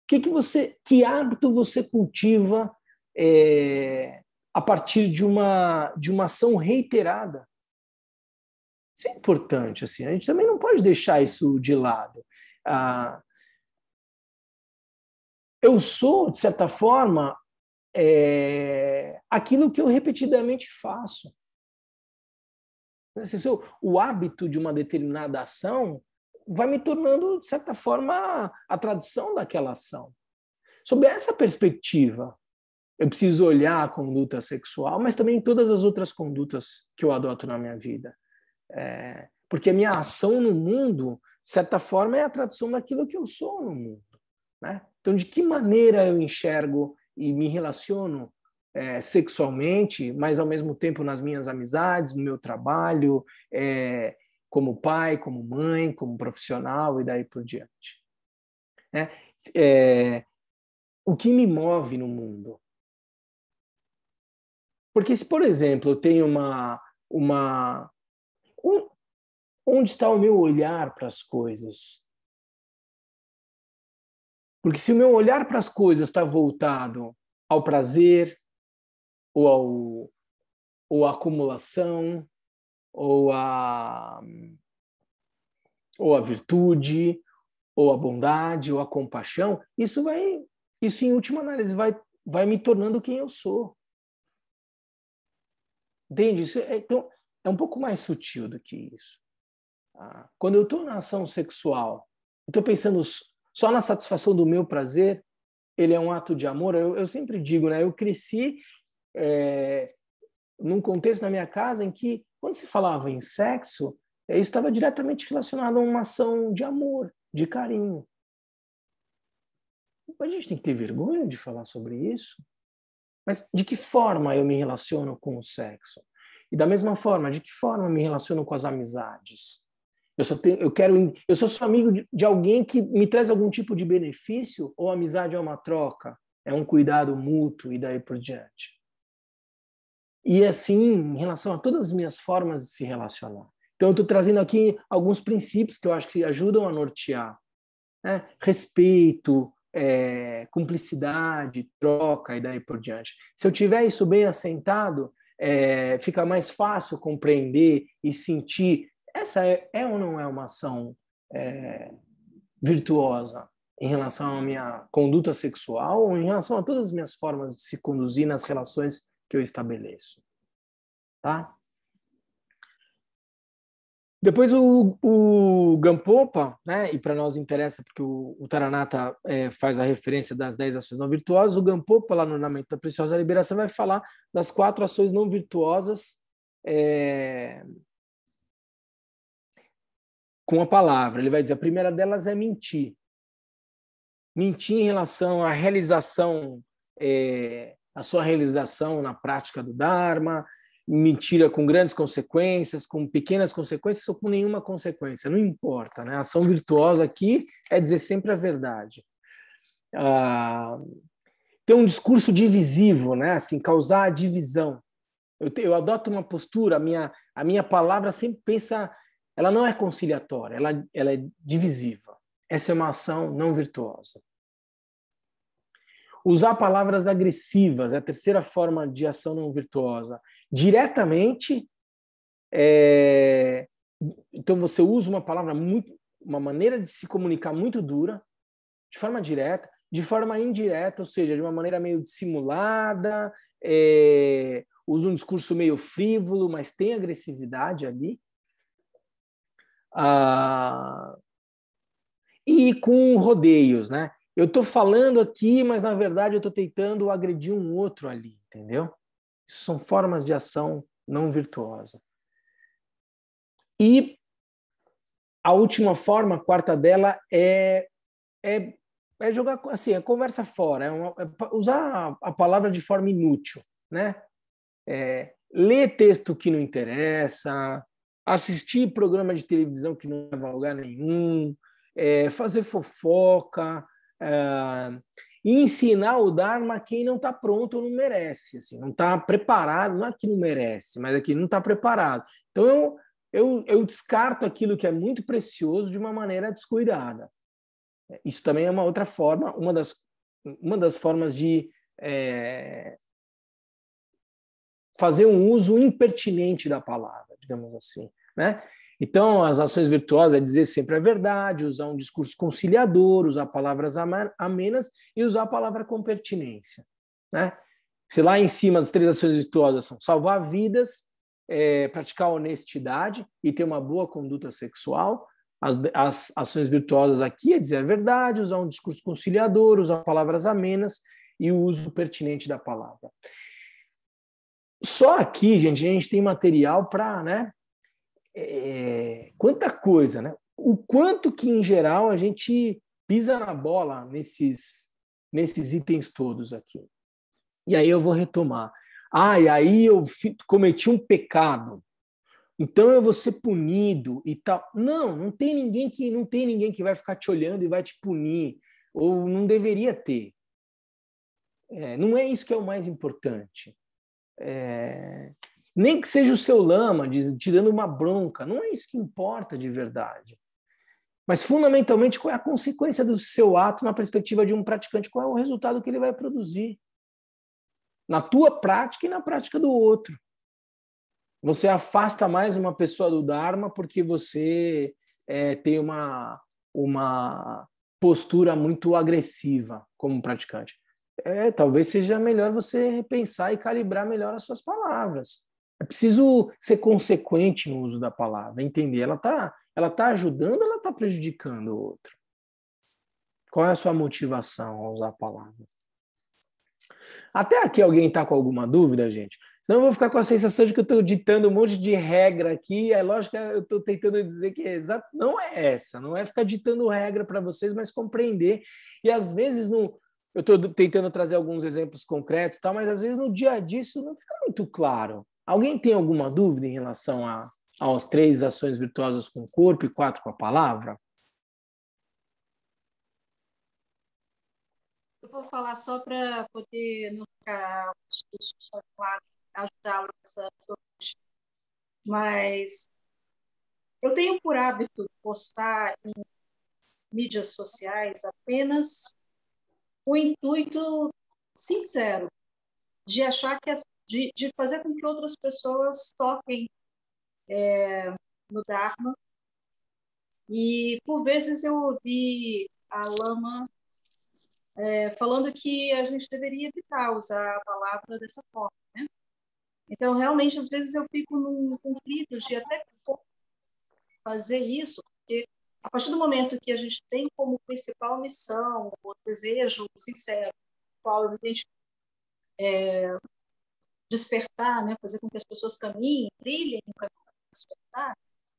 Que, que, você, que hábito você cultiva eh, a partir de uma, de uma ação reiterada. Isso é importante, assim, a gente também não pode deixar isso de lado. Ah, eu sou, de certa forma, é, aquilo que eu repetidamente faço. O hábito de uma determinada ação vai me tornando, de certa forma, a tradução daquela ação. Sob essa perspectiva, eu preciso olhar a conduta sexual, mas também todas as outras condutas que eu adoto na minha vida. É, porque a minha ação no mundo, de certa forma, é a tradução daquilo que eu sou no mundo. Né? Então, de que maneira eu enxergo e me relaciono é, sexualmente, mas ao mesmo tempo nas minhas amizades, no meu trabalho, é, como pai, como mãe, como profissional e daí por diante. Né? É, o que me move no mundo? Porque se, por exemplo, eu tenho uma. uma um, onde está o meu olhar para as coisas? Porque se o meu olhar para as coisas está voltado ao prazer, ou, ao, ou à acumulação, ou à, ou a virtude, ou à bondade, ou à compaixão, isso vai, isso em última análise vai, vai me tornando quem eu sou. Entende? Isso é, então, é um pouco mais sutil do que isso. Tá? Quando eu estou na ação sexual, estou pensando só na satisfação do meu prazer, ele é um ato de amor. Eu, eu sempre digo, né? Eu cresci é, num contexto na minha casa em que, quando se falava em sexo, é, isso estava diretamente relacionado a uma ação de amor, de carinho. A gente tem que ter vergonha de falar sobre isso. Mas de que forma eu me relaciono com o sexo? E da mesma forma, de que forma eu me relaciono com as amizades? Eu só tenho, eu quero, eu sou só amigo de, de alguém que me traz algum tipo de benefício ou amizade é uma troca, é um cuidado mútuo e daí por diante. E assim, em relação a todas as minhas formas de se relacionar. Então, eu estou trazendo aqui alguns princípios que eu acho que ajudam a nortear. Né? Respeito, é, cumplicidade, troca e daí por diante. Se eu tiver isso bem assentado, é, fica mais fácil compreender e sentir essa é, é ou não é uma ação eh, virtuosa em relação à minha conduta sexual ou em relação a todas as minhas formas de se conduzir nas relações que eu estabeleço. Tá? Depois o, o Gampopa, né, e para nós interessa porque o, o Taranata é, faz a referência das 10 ações não virtuosas, o Gampopa, lá no Ornamento da Preciosa Liberação, vai falar das quatro ações não virtuosas é, com a palavra. Ele vai dizer, a primeira delas é mentir. Mentir em relação à realização, é, à sua realização na prática do Dharma, mentira com grandes consequências, com pequenas consequências ou com nenhuma consequência, não importa. Né? A ação virtuosa aqui é dizer sempre a verdade. Ah, ter um discurso divisivo, né? assim, causar divisão. Eu, te, eu adoto uma postura, a minha, a minha palavra sempre pensa, ela não é conciliatória, ela, ela é divisiva. Essa é uma ação não virtuosa. Usar palavras agressivas é a terceira forma de ação não virtuosa. Diretamente, é... então você usa uma palavra muito, uma maneira de se comunicar muito dura, de forma direta, de forma indireta, ou seja, de uma maneira meio dissimulada, é... usa um discurso meio frívolo, mas tem agressividade ali. Ah, e com rodeios, né? Eu estou falando aqui, mas na verdade eu estou tentando agredir um outro ali, entendeu? Isso são formas de ação não virtuosa. E a última forma, a quarta dela, é, é, é jogar assim, a é conversa fora, é, uma, é usar a, a, palavra de forma inútil, né? É, ler texto que não interessa, assistir programa de televisão que não leva a lugar nenhum, é, fazer fofoca, Uh, e ensinar o Dharma a quem não está pronto ou não merece, assim, não está preparado, não é que não merece, mas é que não está preparado. Então eu, eu, eu descarto aquilo que é muito precioso de uma maneira descuidada. Isso também é uma outra forma, uma das, uma das formas de é, fazer um uso impertinente da palavra, digamos assim. Né? Então, as ações virtuosas é dizer sempre a verdade, usar um discurso conciliador, usar palavras amenas e usar a palavra com pertinência. Né? Se lá em cima as três ações virtuosas são salvar vidas, é, praticar honestidade e ter uma boa conduta sexual, as, as, ações virtuosas aqui é dizer a verdade, usar um discurso conciliador, usar palavras amenas e o uso pertinente da palavra. Só aqui, gente, a gente tem material para né, é, é, quanta coisa, né? O quanto que, em geral, a gente pisa na bola nesses, nesses itens todos aqui. E aí eu vou retomar. Ah, e aí eu cometi um pecado. Então eu vou ser punido e tal. Não, não tem ninguém que não tem ninguém que vai ficar te olhando e vai te punir ou não deveria ter. É, não é isso que é o mais importante. É, nem que seja o seu lama, te dando uma bronca. Não é isso que importa de verdade. Mas, fundamentalmente, qual é a consequência do seu ato na perspectiva de um praticante? Qual é o resultado que ele vai produzir? Na tua prática e na prática do outro. Você afasta mais uma pessoa do Dharma porque você é, tem uma, uma postura muito agressiva como praticante. É, talvez seja melhor você repensar e calibrar melhor as suas palavras. É preciso ser consequente no uso da palavra, entender. Ela está ela tá ajudando ou ela está prejudicando o outro? Qual é a sua motivação ao usar a palavra? Até aqui alguém está com alguma dúvida, gente? Senão eu vou ficar com a sensação de que eu estou ditando um monte de regra aqui. É lógico que eu estou tentando dizer que é exato. não é essa. Não é ficar ditando regra para vocês, mas compreender. E às vezes no... eu estou tentando trazer alguns exemplos concretos, tal, mas às vezes no dia a dia isso não fica muito claro. Alguém tem alguma dúvida em relação a, aos três ações virtuosas com o corpo e quatro com a palavra? Eu vou falar só para poder não ficar ajudá-lo nessa Mas eu tenho por hábito postar em mídias sociais apenas o intuito sincero de achar que as de, de fazer com que outras pessoas toquem é, no Dharma. E por vezes eu ouvi a Lama é, falando que a gente deveria evitar usar a palavra dessa forma. Né? Então, realmente, às vezes eu fico num conflito de até fazer isso, porque a partir do momento que a gente tem como principal missão o desejo sincero, qual eu me identifico, é, despertar, né? fazer com que as pessoas caminhem, trilhem no caminho para despertar,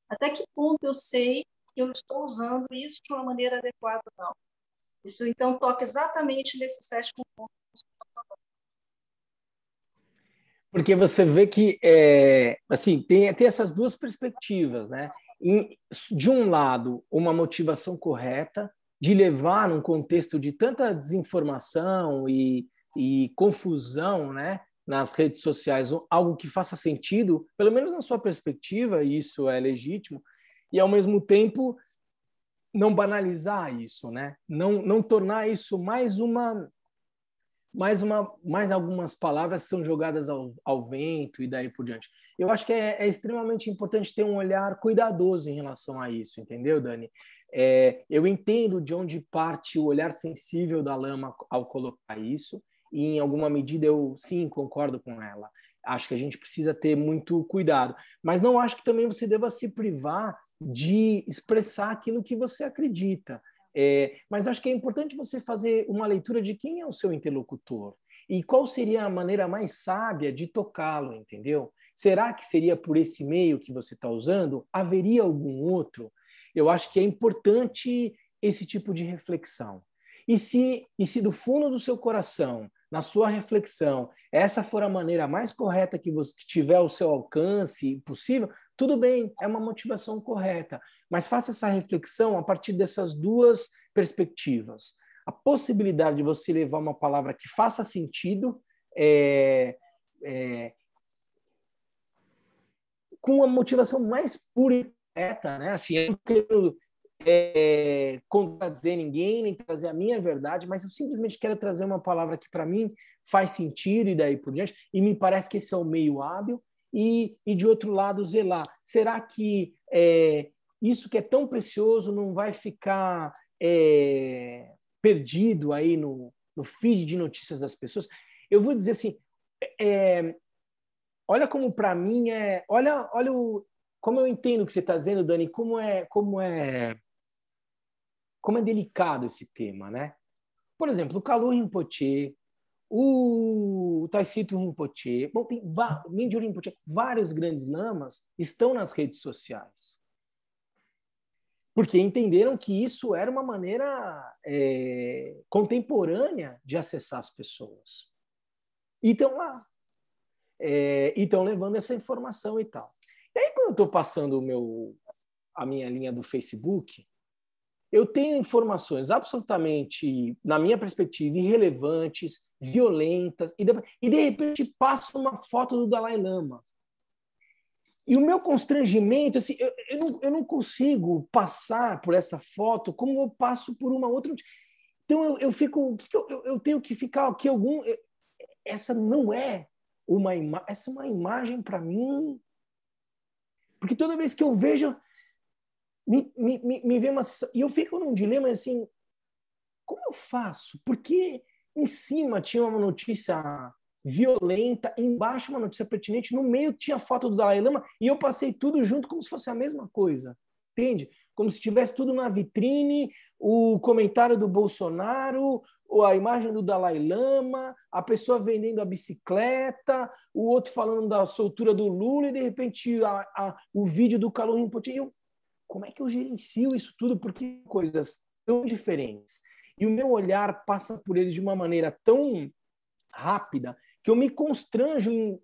até que ponto eu sei que eu estou usando isso de uma maneira adequada ou não. Isso, então, toca exatamente nesse sétimo ponto porque você vê que é, assim tem, tem essas duas perspectivas, né? de um lado, uma motivação correta de levar num contexto de tanta desinformação e, e confusão, né? nas redes sociais algo que faça sentido, pelo menos na sua perspectiva, isso é legítimo, e ao mesmo tempo não banalizar isso, né? Não não tornar isso mais uma mais uma mais algumas palavras são jogadas ao, ao vento e daí por diante. Eu acho que é, é, extremamente importante ter um olhar cuidadoso em relação a isso, entendeu, Dani? É, eu entendo de onde parte o olhar sensível da Lama ao colocar isso e em alguma medida eu sim concordo com ela. Acho que a gente precisa ter muito cuidado, mas não acho que também você deva se privar de expressar aquilo que você acredita. É, mas acho que é importante você fazer uma leitura de quem é o seu interlocutor e qual seria a maneira mais sábia de tocá-lo, entendeu? Será que seria por esse meio que você está usando? Haveria algum outro? Eu acho que é importante esse tipo de reflexão. E se, e se do fundo do seu coração na sua reflexão, essa for a maneira mais correta que você tiver ao seu alcance possível, tudo bem, é uma motivação correta. Mas faça essa reflexão a partir dessas duas perspectivas. A possibilidade de você levar uma palavra que faça sentido é, é, com uma motivação mais pura e correta, né? Assim, eu não quero é, contradizer ninguém, nem trazer a minha verdade, mas eu simplesmente quero trazer uma palavra que para mim faz sentido e daí por diante, e me parece que esse é o meio hábil, e, e de outro lado, zelar. Será que é, isso que é tão precioso não vai ficar é, perdido aí no, no feed de notícias das pessoas? Eu vou dizer assim, é, olha como para mim é, olha, olha o, como eu entendo o que você está dizendo, Dani, como é, como é como é delicado esse tema, né? Por exemplo, o Calor Rinpoche, o Taisito Rinpoche, bom, tem Mingyur Rinpoche, vários grandes lamas estão nas redes sociais. Porque entenderam que isso era uma maneira é, contemporânea de acessar as pessoas. E estão lá. É, e estão levando essa informação e tal. E aí, quando eu estou passando meu, a minha linha do Facebook, eu tenho informações absolutamente, na minha perspectiva, irrelevantes, violentas, e de, e de repente passa uma foto do Dalai Lama. E o meu constrangimento, assim, eu, eu, não, eu não consigo passar por essa foto como eu passo por uma outra. Então eu, eu fico. Eu, eu tenho que ficar aqui algum. essa não é uma imagem. Essa é uma imagem para mim. Porque toda vez que eu vejo, me, me, me vem uma. E eu fico num dilema é assim: como eu faço? Porque em cima tinha uma notícia violenta, embaixo uma notícia pertinente, no meio tinha a foto do Dalai Lama e eu passei tudo junto como se fosse a mesma coisa. Entende? Como se tivesse tudo na vitrine, o comentário do Bolsonaro, ou a imagem do Dalai Lama, a pessoa vendendo a bicicleta, o outro falando da soltura do Lula e de repente a, a, o vídeo do Calor impotente como é que eu gerencio isso tudo? Porque coisas tão diferentes. E o meu olhar passa por eles de uma maneira tão rápida que eu me constranjo em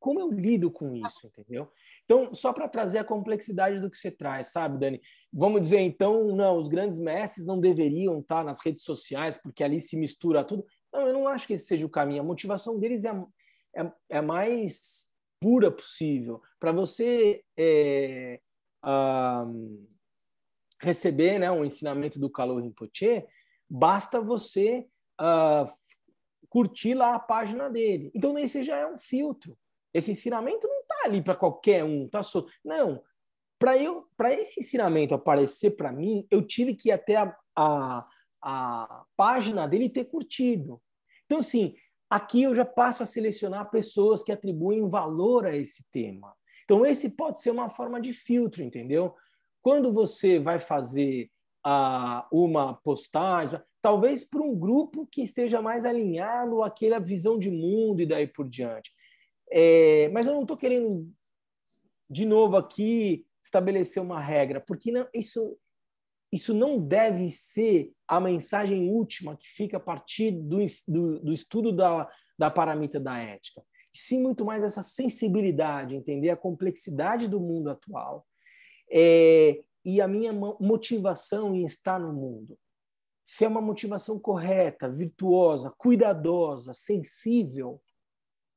como eu lido com isso, entendeu? Então, só para trazer a complexidade do que você traz, sabe, Dani? Vamos dizer, então, não, os grandes mestres não deveriam estar nas redes sociais, porque ali se mistura tudo. Não, eu não acho que esse seja o caminho. A motivação deles é, é, é mais pura possível. Para você é, receber né, um ensinamento do Calor Rinpoche, basta você curtir lá a página dele. Então, esse já é um filtro. Esse ensinamento não está ali para qualquer um, tá só. Não. Para eu, para esse ensinamento aparecer para mim, eu tive que ir até a, a, a página dele e ter curtido. Então, assim, aqui eu já passo a selecionar pessoas que atribuem valor a esse tema. Então, esse pode ser uma forma de filtro, entendeu? Quando você vai fazer a, uma postagem, talvez para um grupo que esteja mais alinhado àquela visão de mundo e daí por diante. É, mas eu não estou querendo, de novo, aqui estabelecer uma regra, porque não, isso, isso não deve ser a mensagem última que fica a partir do, do, do estudo da, da paramita da ética sim muito mais essa sensibilidade, entender a complexidade do mundo atual é, e a minha motivação em estar no mundo. Se é uma motivação correta, virtuosa, cuidadosa, sensível,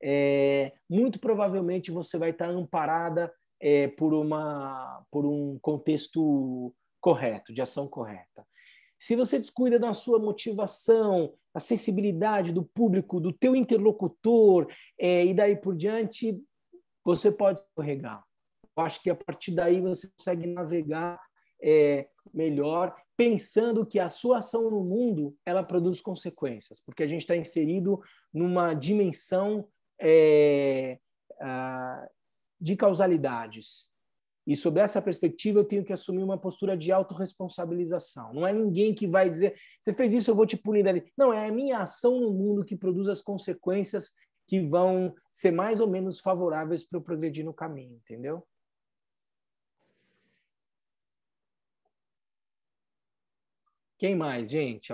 é, muito provavelmente você vai estar amparada é, por, uma, por um contexto correto, de ação correta se você descuida da sua motivação, da sensibilidade do público, do teu interlocutor é, e daí por diante, você pode escorregar. Eu acho que a partir daí você consegue navegar é, melhor, pensando que a sua ação no mundo ela produz consequências, porque a gente está inserido numa dimensão é, a, de causalidades. E sob essa perspectiva, eu tenho que assumir uma postura de autorresponsabilização. Não é ninguém que vai dizer, você fez isso, eu vou te punir dali. Não, é a minha ação no mundo que produz as consequências que vão ser mais ou menos favoráveis para eu progredir no caminho, entendeu? Quem mais, gente?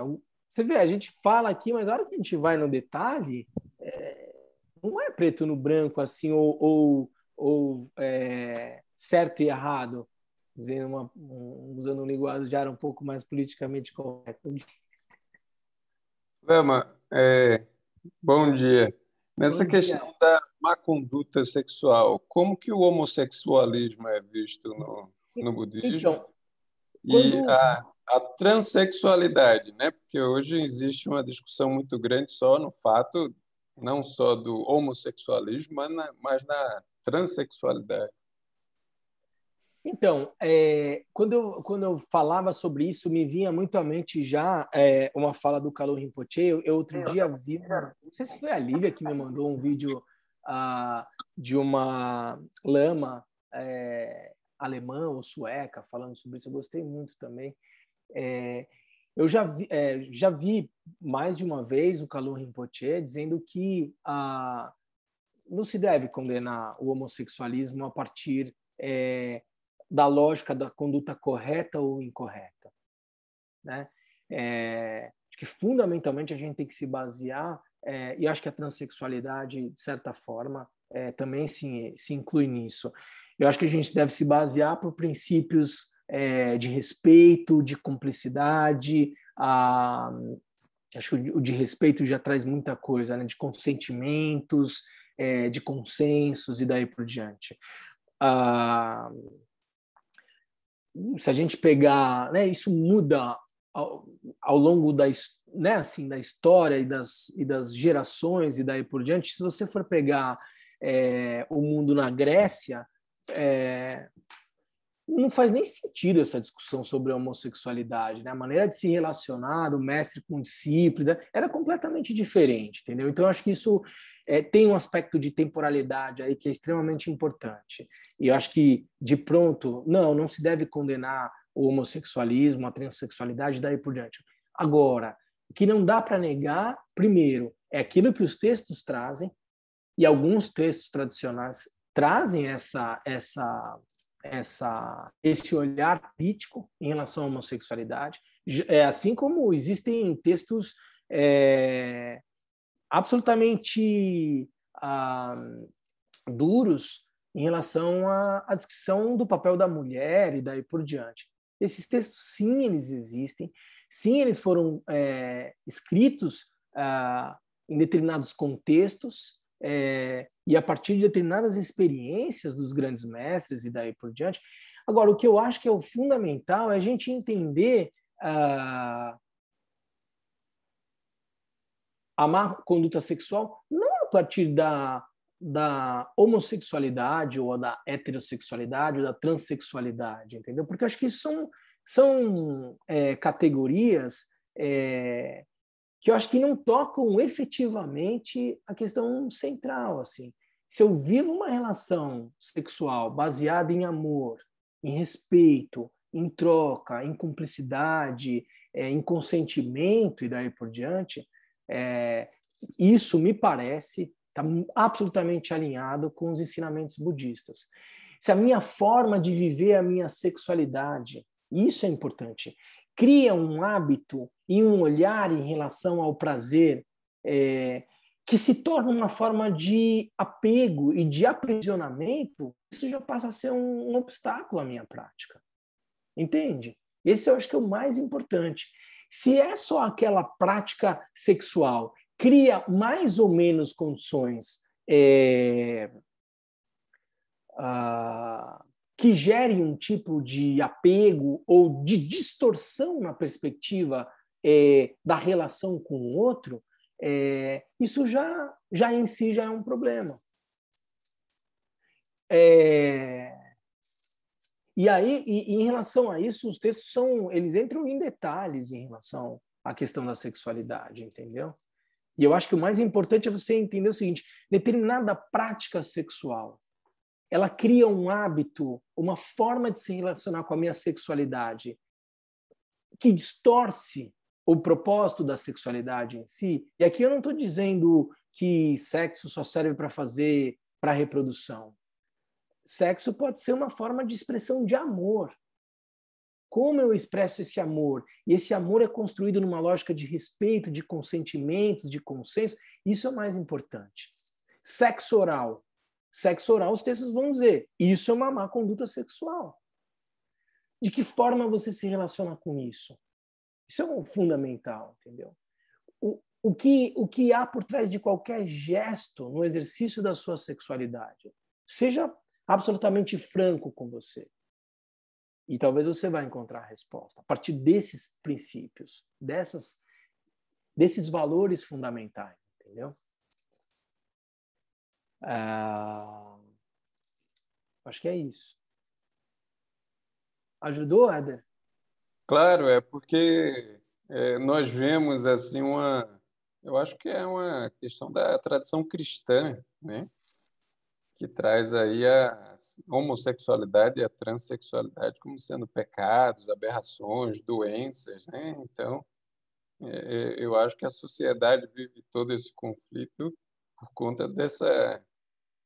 Você vê, a gente fala aqui, mas na hora que a gente vai no detalhe, é... não é preto no branco assim, ou, ou, ou é certo e errado, uma, usando um linguajar um pouco mais politicamente correto. Lama, é, bom dia. Nessa bom questão dia. da má conduta sexual, como que o homossexualismo é visto no, no budismo? Então, quando... E a, a transexualidade, né? Porque hoje existe uma discussão muito grande só no fato não só do homossexualismo, mas na, mas na transexualidade. Então, é, quando, eu, quando eu falava sobre isso, me vinha muito à mente já é, uma fala do Calor Rinpoche. Eu, eu outro dia é vi, não sei se foi a Lívia que me mandou um vídeo ah, de uma lama é, alemã ou sueca falando sobre isso. Eu gostei muito também. É, eu já vi, é, já vi mais de uma vez o Calor Rinpoche dizendo que ah, não se deve condenar o homossexualismo a partir da lógica da conduta correta ou incorreta. Né? É, acho que fundamentalmente a gente tem que se basear, é, e acho que a transexualidade, de certa forma, é, também se, se inclui nisso. Eu acho que a gente deve se basear por princípios é, de respeito, de cumplicidade, a, acho que o de respeito já traz muita coisa, né? de consentimentos, é, de consensos e daí por diante. Ah, se a gente pegar, né, isso muda ao, ao longo da, né, assim, da história e das, e das gerações e daí por diante. Se você for pegar é, o mundo na Grécia, é, não faz nem sentido essa discussão sobre a homossexualidade, né? A maneira de se relacionar do mestre com o discípulo né? era completamente diferente, entendeu? Então, acho que isso é, tem um aspecto de temporalidade aí que é extremamente importante. E eu acho que, de pronto, não, não se deve condenar o homossexualismo, a transexualidade, daí por diante. Agora, o que não dá para negar, primeiro, é aquilo que os textos trazem, e alguns textos tradicionais trazem essa, essa essa, esse olhar crítico em relação à homossexualidade, é, assim como existem textos é, absolutamente ah, duros em relação à, à, descrição do papel da mulher e daí por diante. Esses textos, sim, eles existem, sim, eles foram é, escritos ah, em determinados contextos, é, e a partir de determinadas experiências dos grandes mestres e daí por diante. Agora, o que eu acho que é o fundamental é a gente entender ah, a má conduta sexual não a partir da, da homossexualidade ou da heterossexualidade ou da transexualidade, entendeu? Porque acho que são, são é, categorias é, que eu acho que não tocam efetivamente a questão central, assim. Se eu vivo uma relação sexual baseada em amor, em respeito, em troca, em cumplicidade, é, em consentimento e daí por diante, é, isso me parece está absolutamente alinhado com os ensinamentos budistas. Se a minha forma de viver a minha sexualidade, isso é importante cria um hábito e um olhar em relação ao prazer é, que se torna uma forma de apego e de aprisionamento, isso já passa a ser um, um obstáculo à minha prática. Entende? Esse eu acho que é o mais importante. Se é só aquela prática sexual, cria mais ou menos condições é, ah, que gere um tipo de apego ou de distorção na perspectiva é, da relação com o outro, é, isso já, já em si já é um problema. É, e aí, e, e em relação a isso, os textos são, eles entram em detalhes em relação à questão da sexualidade, entendeu? E eu acho que o mais importante é você entender o seguinte: determinada prática sexual ela cria um hábito, uma forma de se relacionar com a minha sexualidade que distorce o propósito da sexualidade em si. E aqui eu não estou dizendo que sexo só serve para fazer para reprodução. Sexo pode ser uma forma de expressão de amor. Como eu expresso esse amor? E esse amor é construído numa lógica de respeito, de consentimentos, de consenso. Isso é o mais importante. Sexo oral sexo oral, os textos vão dizer: isso é uma má conduta sexual. De que forma você se relaciona com isso? Isso é um fundamental, entendeu? O, o, que, o que há por trás de qualquer gesto no exercício da sua sexualidade. Seja absolutamente franco com você. E talvez você vá encontrar a resposta a partir desses princípios, dessas, desses valores fundamentais, entendeu? Ah, acho que é isso. Ajudou, Éder? Claro, é porque é, nós vemos assim uma, eu acho que é uma questão da tradição cristã, né? que traz aí a homossexualidade e a transexualidade como sendo pecados, aberrações, doenças, né? Então, é, é eu acho que a sociedade vive todo esse conflito por conta dessa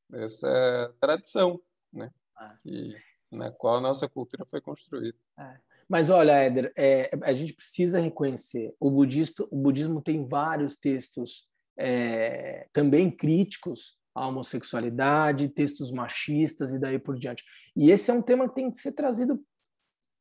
dessa tradição, né? Ah. na qual a nossa cultura foi construída. Ah. Mas olha, Éder, é, a gente precisa reconhecer o o budismo tem vários textos é, também críticos à homossexualidade, textos machistas e daí por diante. E esse é um tema que tem que ser trazido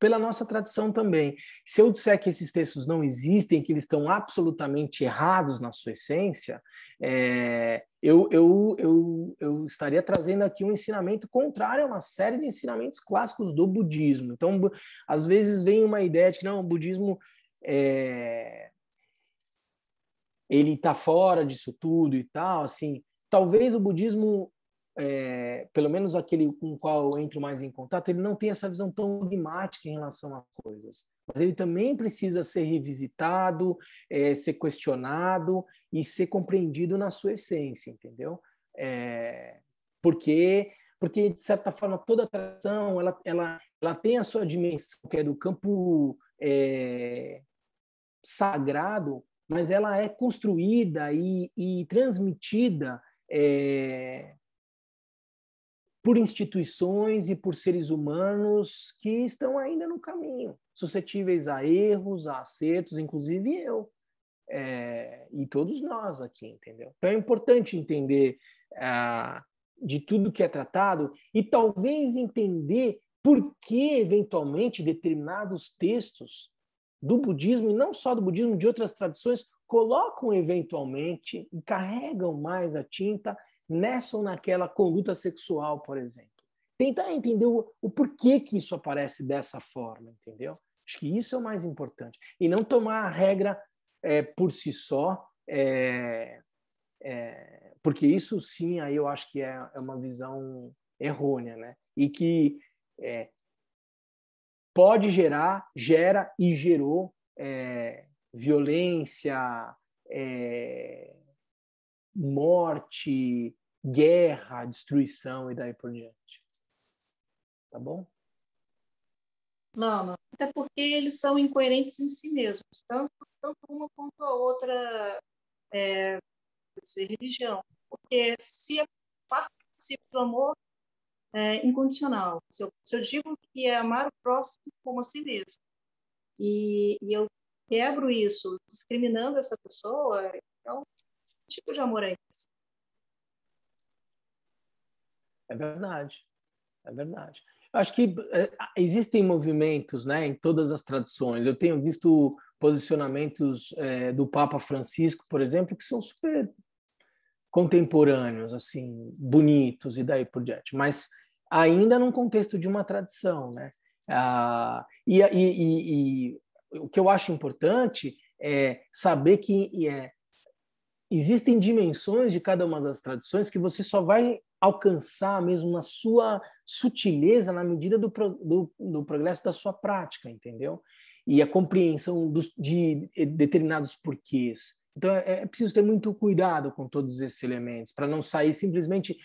pela nossa tradição também. Se eu disser que esses textos não existem, que eles estão absolutamente errados na sua essência, é, eu, eu, eu, eu estaria trazendo aqui um ensinamento contrário a uma série de ensinamentos clássicos do budismo. Então, às vezes vem uma ideia de que não, o budismo é, ele está fora disso tudo e tal, assim. Talvez o budismo é, pelo menos aquele com o qual eu entro mais em contato, ele não tem essa visão tão dogmática em relação às coisas. Mas ele também precisa ser revisitado, é, ser questionado e ser compreendido na sua essência, entendeu? É, porque, porque, de certa forma, toda tradição ela, ela, ela tem a sua dimensão, que é do campo é, sagrado, mas ela é construída e, e transmitida é, por instituições e por seres humanos que estão ainda no caminho, suscetíveis a erros, a acertos, inclusive eu. É, e todos nós aqui, entendeu? Então é importante entender ah, de tudo que é tratado e talvez entender por que, eventualmente, determinados textos do budismo, e não só do budismo, de outras tradições, colocam eventualmente, carregam mais a tinta nessa ou naquela conduta sexual, por exemplo. Tentar entender o, o porquê que isso aparece dessa forma, entendeu? Acho que isso é o mais importante. E não tomar a regra é, por si só, é, é, porque isso sim, aí eu acho que é, é uma visão errônea, né? E que é, pode gerar, gera e gerou é, violência, morte, guerra, destruição e daí por diante. Tá bom? Não, não. Até porque eles são incoerentes em si mesmos, tanto, tanto uma quanto a outra é, religião. Porque se a parte do amor é incondicional, se eu, se eu, digo que é amar o próximo como a si mesmo, e, e eu quebro isso discriminando essa pessoa, então, que tipo de amor é esse? É verdade. É verdade. Eu acho que eh, existem movimentos né, em todas as tradições. Eu tenho visto posicionamentos eh, do Papa Francisco, por exemplo, que são super contemporâneos, assim, bonitos e daí por diante. Mas ainda num contexto de uma tradição, né? Ah, e, e, e, e, o que eu acho importante é saber que é, existem dimensões de cada uma das tradições que você só vai alcançar mesmo na sua sutileza, na medida do, pro, do, do, progresso da sua prática, entendeu? E a compreensão dos, de eh, determinados porquês. Então, é, é preciso ter muito cuidado com todos esses elementos, para não sair simplesmente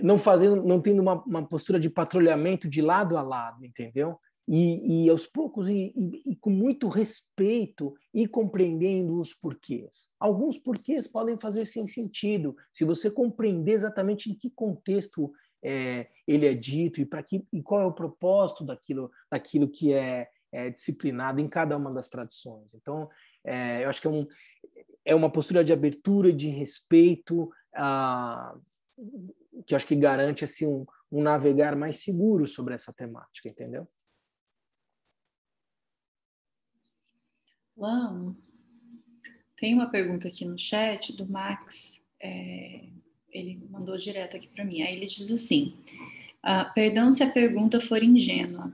não fazendo, não tendo uma, uma postura de patrulhamento de lado a lado, entendeu? e, e aos poucos, e, e, e, com muito respeito, e compreendendo os porquês. Alguns porquês podem fazer sem sentido, se você compreender exatamente em que contexto é, ele é dito e, que, e qual é o propósito daquilo, daquilo que é, é disciplinado em cada uma das tradições. Então, é, eu acho que é, um, é uma postura de abertura, de respeito, que eu acho que garante assim, um, um navegar mais seguro sobre essa temática, entendeu? Vamos. Tem uma pergunta aqui no chat do Max, é, ele mandou direto aqui para mim. Aí ele diz assim: ah, Perdão se a pergunta for ingênua.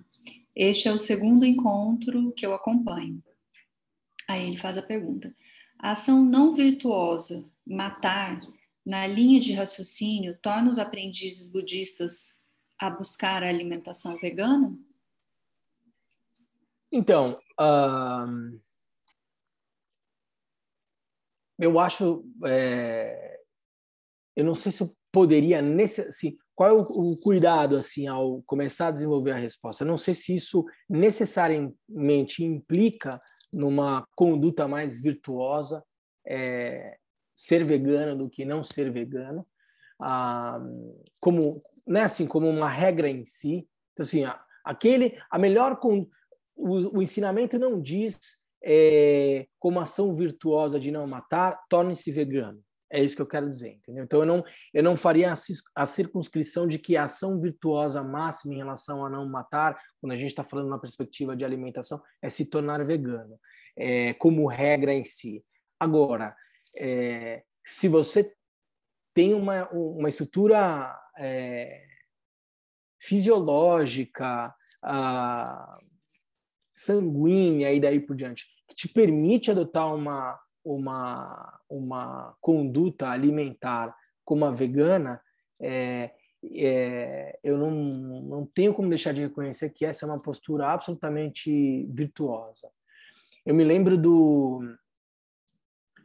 Este é o segundo encontro que eu acompanho. Aí ele faz a pergunta: A ação não virtuosa, matar, na linha de raciocínio, torna os aprendizes budistas a buscar a alimentação vegana? Então, uh, eu acho. É, eu não sei se eu poderia. Nesse, assim, qual é o, o, cuidado assim ao começar a desenvolver a resposta? Eu não sei se isso necessariamente implica numa conduta mais virtuosa é, ser vegano do que não ser vegano, ah, como né, assim como uma regra em si. Então, assim, aquele a melhor o, o ensinamento não diz é, como ação virtuosa de não matar, torne-se vegano. É isso que eu quero dizer, entendeu? Então eu não, eu não faria a circunscrição de que a ação virtuosa máxima em relação a não matar, quando a gente está falando na perspectiva de alimentação, é se tornar vegano, é, como regra em si. Agora, é, se você tem uma, uma estrutura é, fisiológica, ah, sanguínea e daí por diante, que te permite adotar uma, uma, uma conduta alimentar como a vegana, é, é, eu não, não tenho como deixar de reconhecer que essa é uma postura absolutamente virtuosa. Eu me lembro do.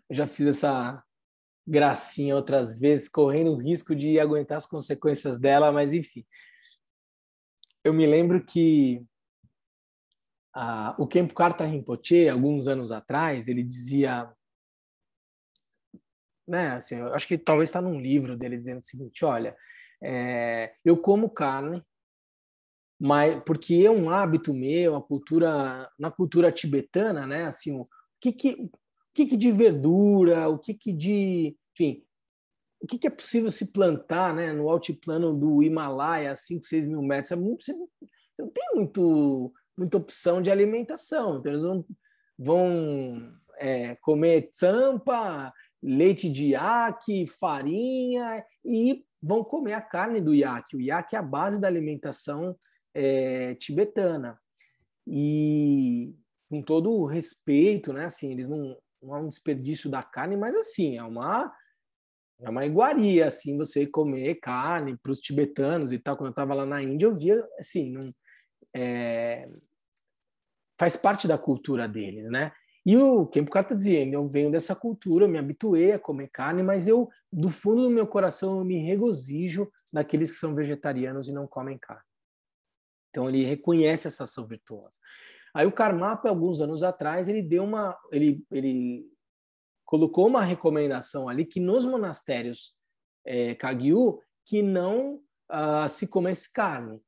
Eu já fiz essa gracinha outras vezes, correndo o risco de aguentar as consequências dela, mas enfim. Eu me lembro que ah, o Kempo Rinpoche, alguns anos atrás, ele dizia. Né, assim, eu acho que talvez está num livro dele dizendo o seguinte: olha, é, eu como carne, mas porque é um hábito meu, a cultura na cultura tibetana, né? Assim, o que que, o que, que de verdura, o que que de, enfim, o que, que é possível se plantar, né? No altiplano do Himalaia, 5, 6 mil metros, é muito, você, não tem muito muita opção de alimentação. Então, eles vão, vão é, comer tampa, leite de iaque, farinha e vão comer a carne do iaque. O iaque é a base da alimentação é, tibetana. E com todo o respeito, né? Assim, eles não, não há é um desperdício da carne, mas assim, é uma é uma iguaria assim você comer carne para os tibetanos e tal. Quando eu estava lá na Índia, eu via assim, não, é, faz parte da cultura deles, né? E o Kempo Carta dizia, eu venho dessa cultura, eu me habituei a comer carne, mas eu, do fundo do meu coração, eu me regozijo daqueles que são vegetarianos e não comem carne. Então ele reconhece essa ação virtuosa. Aí o Karmapa, alguns anos atrás, ele deu uma, ele, ele colocou uma recomendação ali que nos monastérios é, Kagyu que não uh, se comesse carne.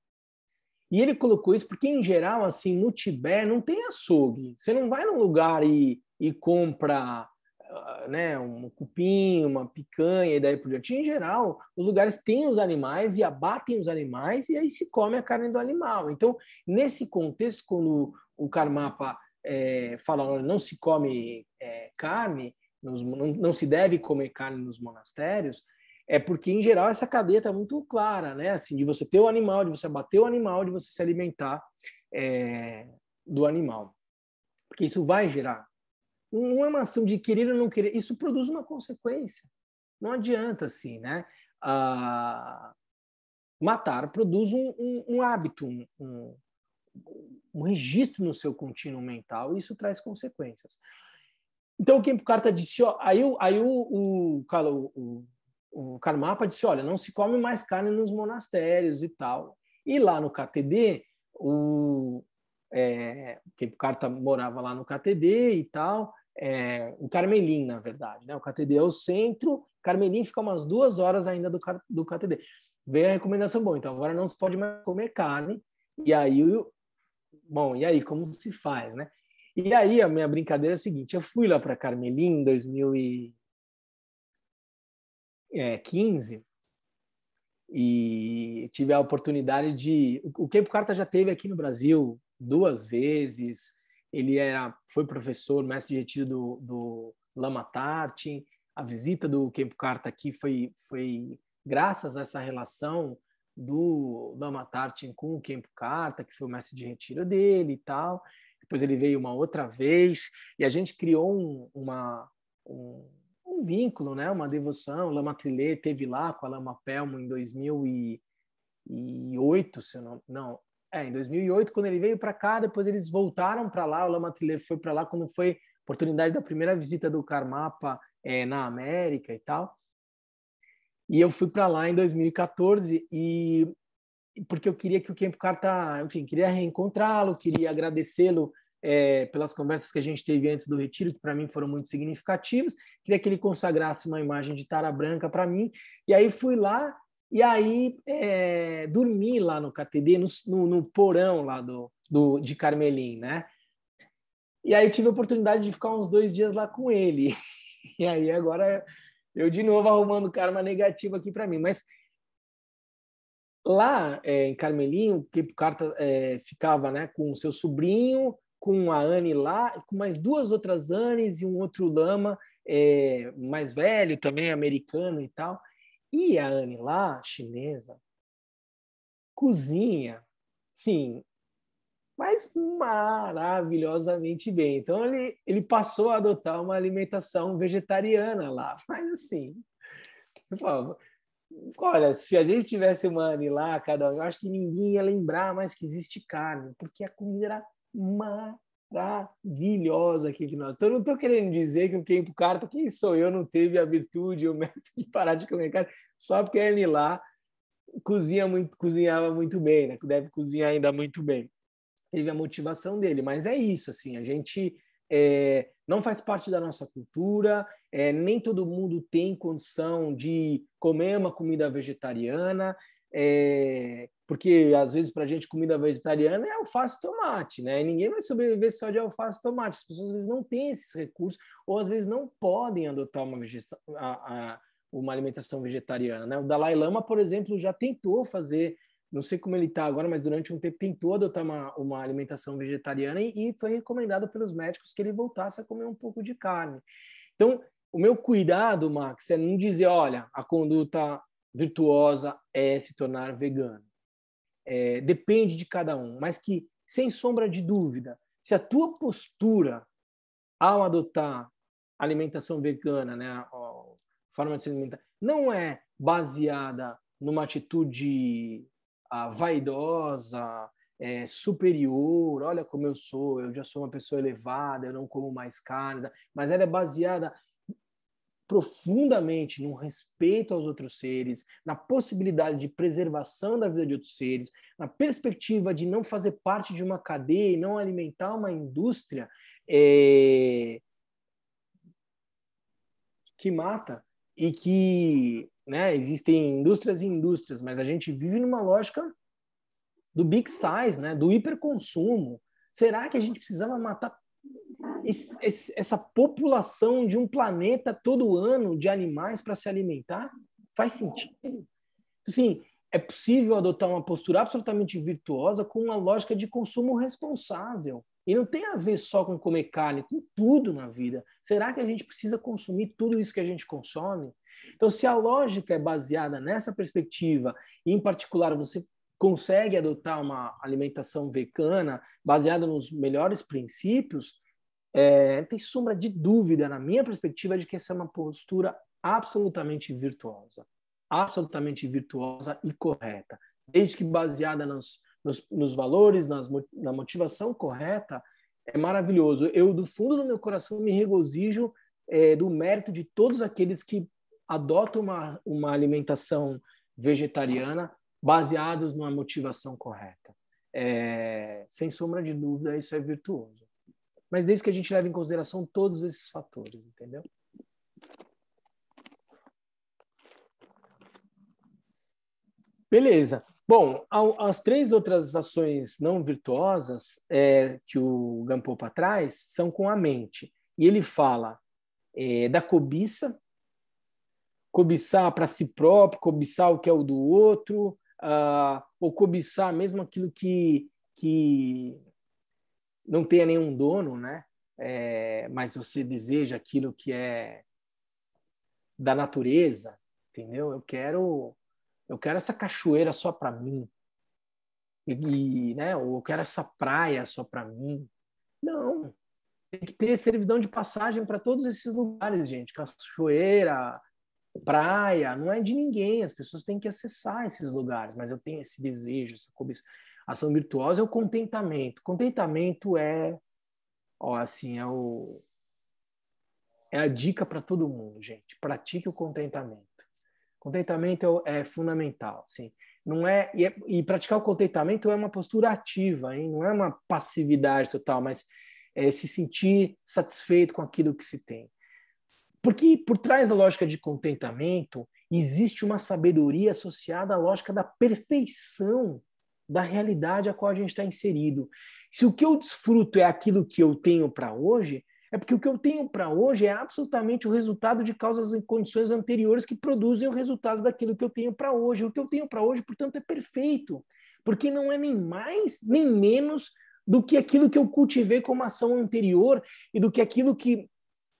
E ele colocou isso porque, em geral, assim, no Tibete não tem açougue. Você não vai num lugar e, e compra ah, né, um cupim, uma picanha e daí por diante. Em geral, os lugares têm os animais e abatem os animais e aí se come a carne do animal. Então, nesse contexto, quando o Karmapa é, fala não se come é, carne, nos, não, não se deve comer carne nos monastérios, é porque, em geral, essa cadeia está muito clara, né? Assim, de você ter o animal, de você bater o animal, de você se alimentar é, do animal. Porque isso vai gerar. Não é uma ação de querer ou não querer, isso produz uma consequência. Não adianta assim, né? Ah, matar produz um, um, um hábito, um, um, registro no seu contínuo mental, e isso traz consequências. Então, o Kemp Carta disse, ó, aí, o, aí o, o, o o Karmapa disse, olha, não se come mais carne nos monastérios e tal. E lá no KTD, o é, que Carta tá, morava lá no KTD e tal, é, o Carmelim, na verdade, né? O KTD é o centro, Carmelim fica umas duas horas ainda do, do KTD. Veio a recomendação, bom, então agora não se pode mais comer carne, e aí, bom, e aí, como se faz, né? E aí, a minha brincadeira é a seguinte, eu fui lá para Carmelim em 2000 e é, 15 e tive a oportunidade de. O Cape Carta já teve aqui no Brasil duas vezes. Ele era, foi professor, mestre de retiro do, do Lama Tartin. A visita do Cape Carta aqui foi, foi graças a essa relação do Lama Tartin com o Kempo Carta, que foi o mestre de retiro dele e tal. Depois ele veio uma outra vez e a gente criou um, uma, um, um vínculo, né? Uma devoção. Lama Trilê teve lá com a Lama Pelmo em 2008, se eu não, não, é, em 2008 quando ele veio para cá, depois eles voltaram para lá. O Lama Trilê foi para lá quando foi oportunidade da primeira visita do Karmapa é, na América e tal. E eu fui para lá em 2014 e porque eu queria que o Kemp Carta, enfim, queria reencontrá-lo, queria agradecê-lo é, pelas conversas que a gente teve antes do retiro, que para mim foram muito significativas. Queria que ele consagrasse uma imagem de Tara Branca para mim. E aí fui lá e aí é, dormi lá no KTD, no, no, no porão lá do, do, de Carmelim, né? E aí tive a oportunidade de ficar uns dois dias lá com ele. E aí agora eu de novo arrumando karma negativa aqui para mim. Mas lá é, em Carmelinho, que Carta é, ficava né, com seu sobrinho, com a Anne lá, com mais duas outras Annes e um outro lama é, mais velho também, americano e tal. E a Anne lá, chinesa, cozinha, sim, mas maravilhosamente bem. Então ele, ele passou a adotar uma alimentação vegetariana lá, mas assim, eu olha, se a gente tivesse uma Anne lá, cada um, eu acho que ninguém ia lembrar mais que existe carne, porque a comida era maravilhosa aqui de nós. Então, eu não estou querendo dizer que quem carta, quem sou eu, não teve a virtude, o método de parar de comer carne, só porque ele lá cozinha muito, cozinhava muito bem, né? deve cozinhar ainda muito bem. Teve a motivação dele, mas é isso, assim, a gente é, não faz parte da nossa cultura, é, nem todo mundo tem condição de comer uma comida vegetariana, é, porque às vezes para a gente comida vegetariana é alface e tomate, né? E ninguém vai sobreviver só de alface e tomate. As pessoas às vezes não têm esses recursos ou às vezes não podem adotar uma, vegeta a, a, uma alimentação vegetariana, né? O Dalai Lama, por exemplo, já tentou fazer, não sei como ele está agora, mas durante um tempo tentou adotar uma, uma alimentação vegetariana e, e foi recomendado pelos médicos que ele voltasse a comer um pouco de carne. Então, o meu cuidado, Max, é não dizer, olha, a conduta virtuosa é se tornar vegano. É, depende de cada um, mas que, sem sombra de dúvida, se a tua postura ao adotar alimentação vegana, né, a forma de se alimentar, não é baseada numa atitude ah, vaidosa, é, superior, olha como eu sou, eu já sou uma pessoa elevada, eu não como mais carne, mas ela é baseada profundamente no respeito aos outros seres, na possibilidade de preservação da vida de outros seres, na perspectiva de não fazer parte de uma cadeia e não alimentar uma indústria é... que mata e que né, existem indústrias e indústrias, mas a gente vive numa lógica do big size, né, do hiperconsumo. Será que a gente precisava matar essa população de um planeta todo ano de animais para se alimentar? Faz sentido? Sim, é possível adotar uma postura absolutamente virtuosa com uma lógica de consumo responsável. E não tem a ver só com comer carne, com tudo na vida. Será que a gente precisa consumir tudo isso que a gente consome? Então, se a lógica é baseada nessa perspectiva, e em particular você consegue adotar uma alimentação vegana baseada nos melhores princípios, é, tem sombra de dúvida, na minha perspectiva, de que essa é uma postura absolutamente virtuosa. Absolutamente virtuosa e correta. Desde que baseada nos, nos, nos valores, nas, na motivação correta, é maravilhoso. Eu, do fundo do meu coração, me regozijo é, do mérito de todos aqueles que adotam uma, uma alimentação vegetariana baseados numa motivação correta. É, sem sombra de dúvida, isso é virtuoso. Mas desde que a gente leve em consideração todos esses fatores, entendeu? Beleza. Bom, as três outras ações não virtuosas é, que o Gampopa traz são com a mente. E ele fala é, da cobiça, cobiçar para si próprio, cobiçar o que é o do outro, uh, ou cobiçar mesmo aquilo que, que não tenha nenhum dono, né? É, mas você deseja aquilo que é da natureza, entendeu? Eu quero, eu quero essa cachoeira só para mim, e, né? Ou eu quero essa praia só para mim. Não, tem que ter servidão de passagem para todos esses lugares, gente. Cachoeira, praia, não é de ninguém. As pessoas têm que acessar esses lugares, mas eu tenho esse desejo, essa cobiça ação virtuosa é o contentamento. Contentamento é, ó, assim, é o é a dica para todo mundo, gente. Pratique o contentamento. Contentamento é, é fundamental, sim. Não é e, é e, praticar o contentamento é uma postura ativa, hein? Não é uma passividade total, mas é se sentir satisfeito com aquilo que se tem. Porque por trás da lógica de contentamento existe uma sabedoria associada à lógica da perfeição da realidade a qual a gente está inserido. Se o que eu desfruto é aquilo que eu tenho para hoje, é porque o que eu tenho para hoje é absolutamente o resultado de causas e condições anteriores que produzem o resultado daquilo que eu tenho para hoje. O que eu tenho para hoje, portanto, é perfeito, porque não é nem mais nem menos do que aquilo que eu cultivei como ação anterior e do que aquilo que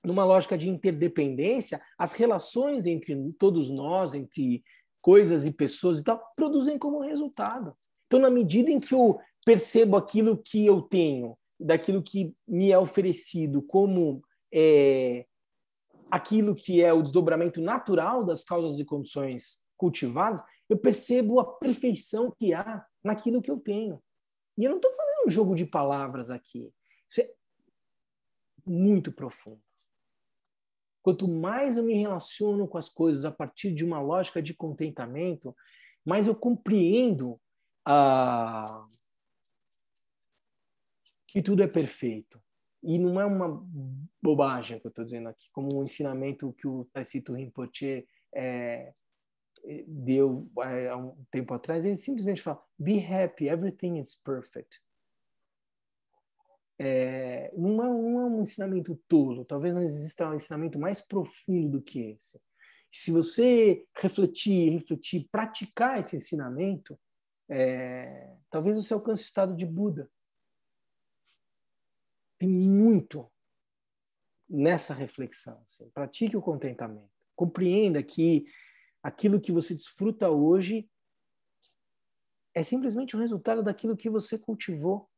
numa lógica de interdependência, as relações entre todos nós, entre coisas e pessoas e tal, produzem como resultado. Então, na medida em que eu percebo aquilo que eu tenho, daquilo que me é oferecido como é, aquilo que é o desdobramento natural das causas e condições cultivadas, eu percebo a perfeição que há naquilo que eu tenho. E eu não estou fazendo um jogo de palavras aqui. Isso é muito profundo. Quanto mais eu me relaciono com as coisas a partir de uma lógica de contentamento, mais eu compreendo ah, que tudo é perfeito. E não é uma bobagem que eu estou dizendo aqui, como um ensinamento que o Taisito Rinpoche é, é, deu é, há um tempo atrás. Ele simplesmente fala: Be happy, everything is perfect. É, não, é, não é um ensinamento tolo, talvez não exista um ensinamento mais profundo do que esse. Se você refletir, refletir, praticar esse ensinamento, é, talvez você alcance o estado de Buda. Tem muito nessa reflexão. Assim. Pratique o contentamento. Compreenda que aquilo que você desfruta hoje é simplesmente o resultado daquilo que você cultivou.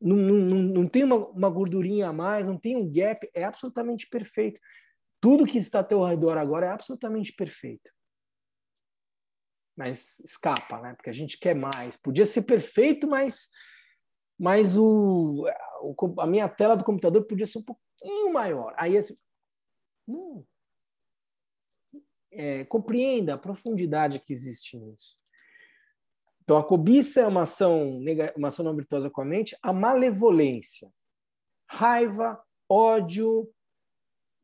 Não, não, não, não tem uma, uma gordurinha a mais, não tem um gap, é absolutamente perfeito. Tudo que está ao teu redor agora é absolutamente perfeito mas escapa, né? Porque a gente quer mais. Podia ser perfeito, mas, mas o, o a minha tela do computador podia ser um pouquinho maior. Aí assim, não. É, compreenda a profundidade que existe nisso. Então, a cobiça é uma ação, uma ação não virtuosa com a mente, a malevolência, raiva, ódio,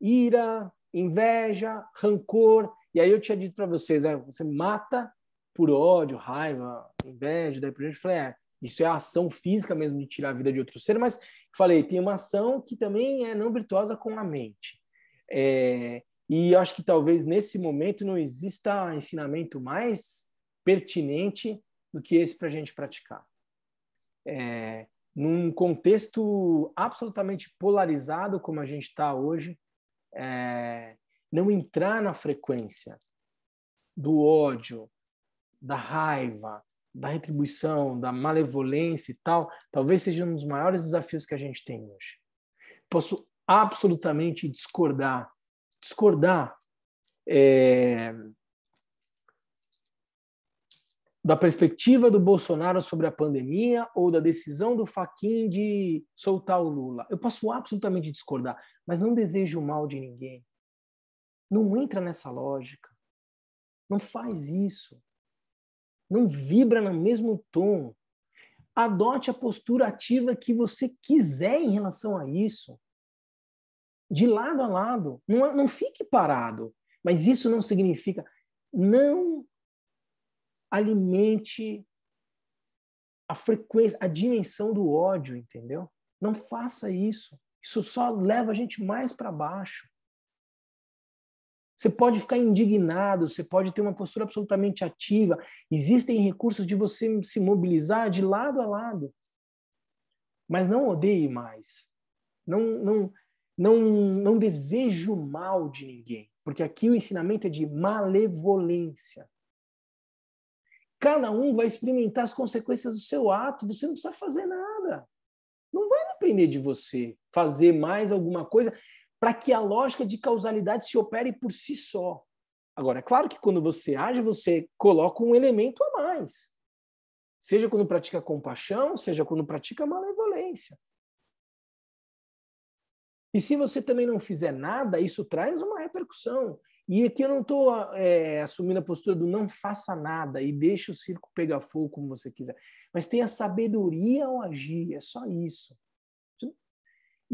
ira, inveja, rancor. E aí eu tinha dito para vocês, né? Você mata por ódio, raiva, inveja, daí por eu Falei, é, isso é a ação física mesmo de tirar a vida de outro ser, mas falei, tem uma ação que também é não virtuosa com a mente. É, e acho que talvez nesse momento não exista ensinamento mais pertinente do que esse para a gente praticar. É, num contexto absolutamente polarizado como a gente está hoje, é, não entrar na frequência do ódio, da raiva, da retribuição, da malevolência e tal, talvez seja um dos maiores desafios que a gente tem hoje. Posso absolutamente discordar. Discordar é, da perspectiva do Bolsonaro sobre a pandemia ou da decisão do Faquin de soltar o Lula. Eu posso absolutamente discordar, mas não desejo o mal de ninguém. Não entra nessa lógica. Não faz isso não vibra no mesmo tom. Adote a postura ativa que você quiser em relação a isso. De lado a lado. Não, é, não fique parado. Mas isso não significa. Não alimente a frequência, a dimensão do ódio, entendeu? Não faça isso. Isso só leva a gente mais para baixo. Você pode ficar indignado, você pode ter uma postura absolutamente ativa. Existem recursos de você se mobilizar de lado a lado. Mas não odeie mais. Não, não, não, não desejo mal de ninguém. Porque aqui o ensinamento é de malevolência. Cada um vai experimentar as consequências do seu ato. Você não precisa fazer nada. Não vai depender de você fazer mais alguma coisa para que a lógica de causalidade se opere por si só. Agora, é claro que quando você age, você coloca um elemento a mais. Seja quando pratica compaixão, seja quando pratica malevolência. E se você também não fizer nada, isso traz uma repercussão. E aqui eu não estou é, assumindo a postura do não faça nada e deixe o circo pegar fogo como você quiser. Mas tenha sabedoria ao agir, é só isso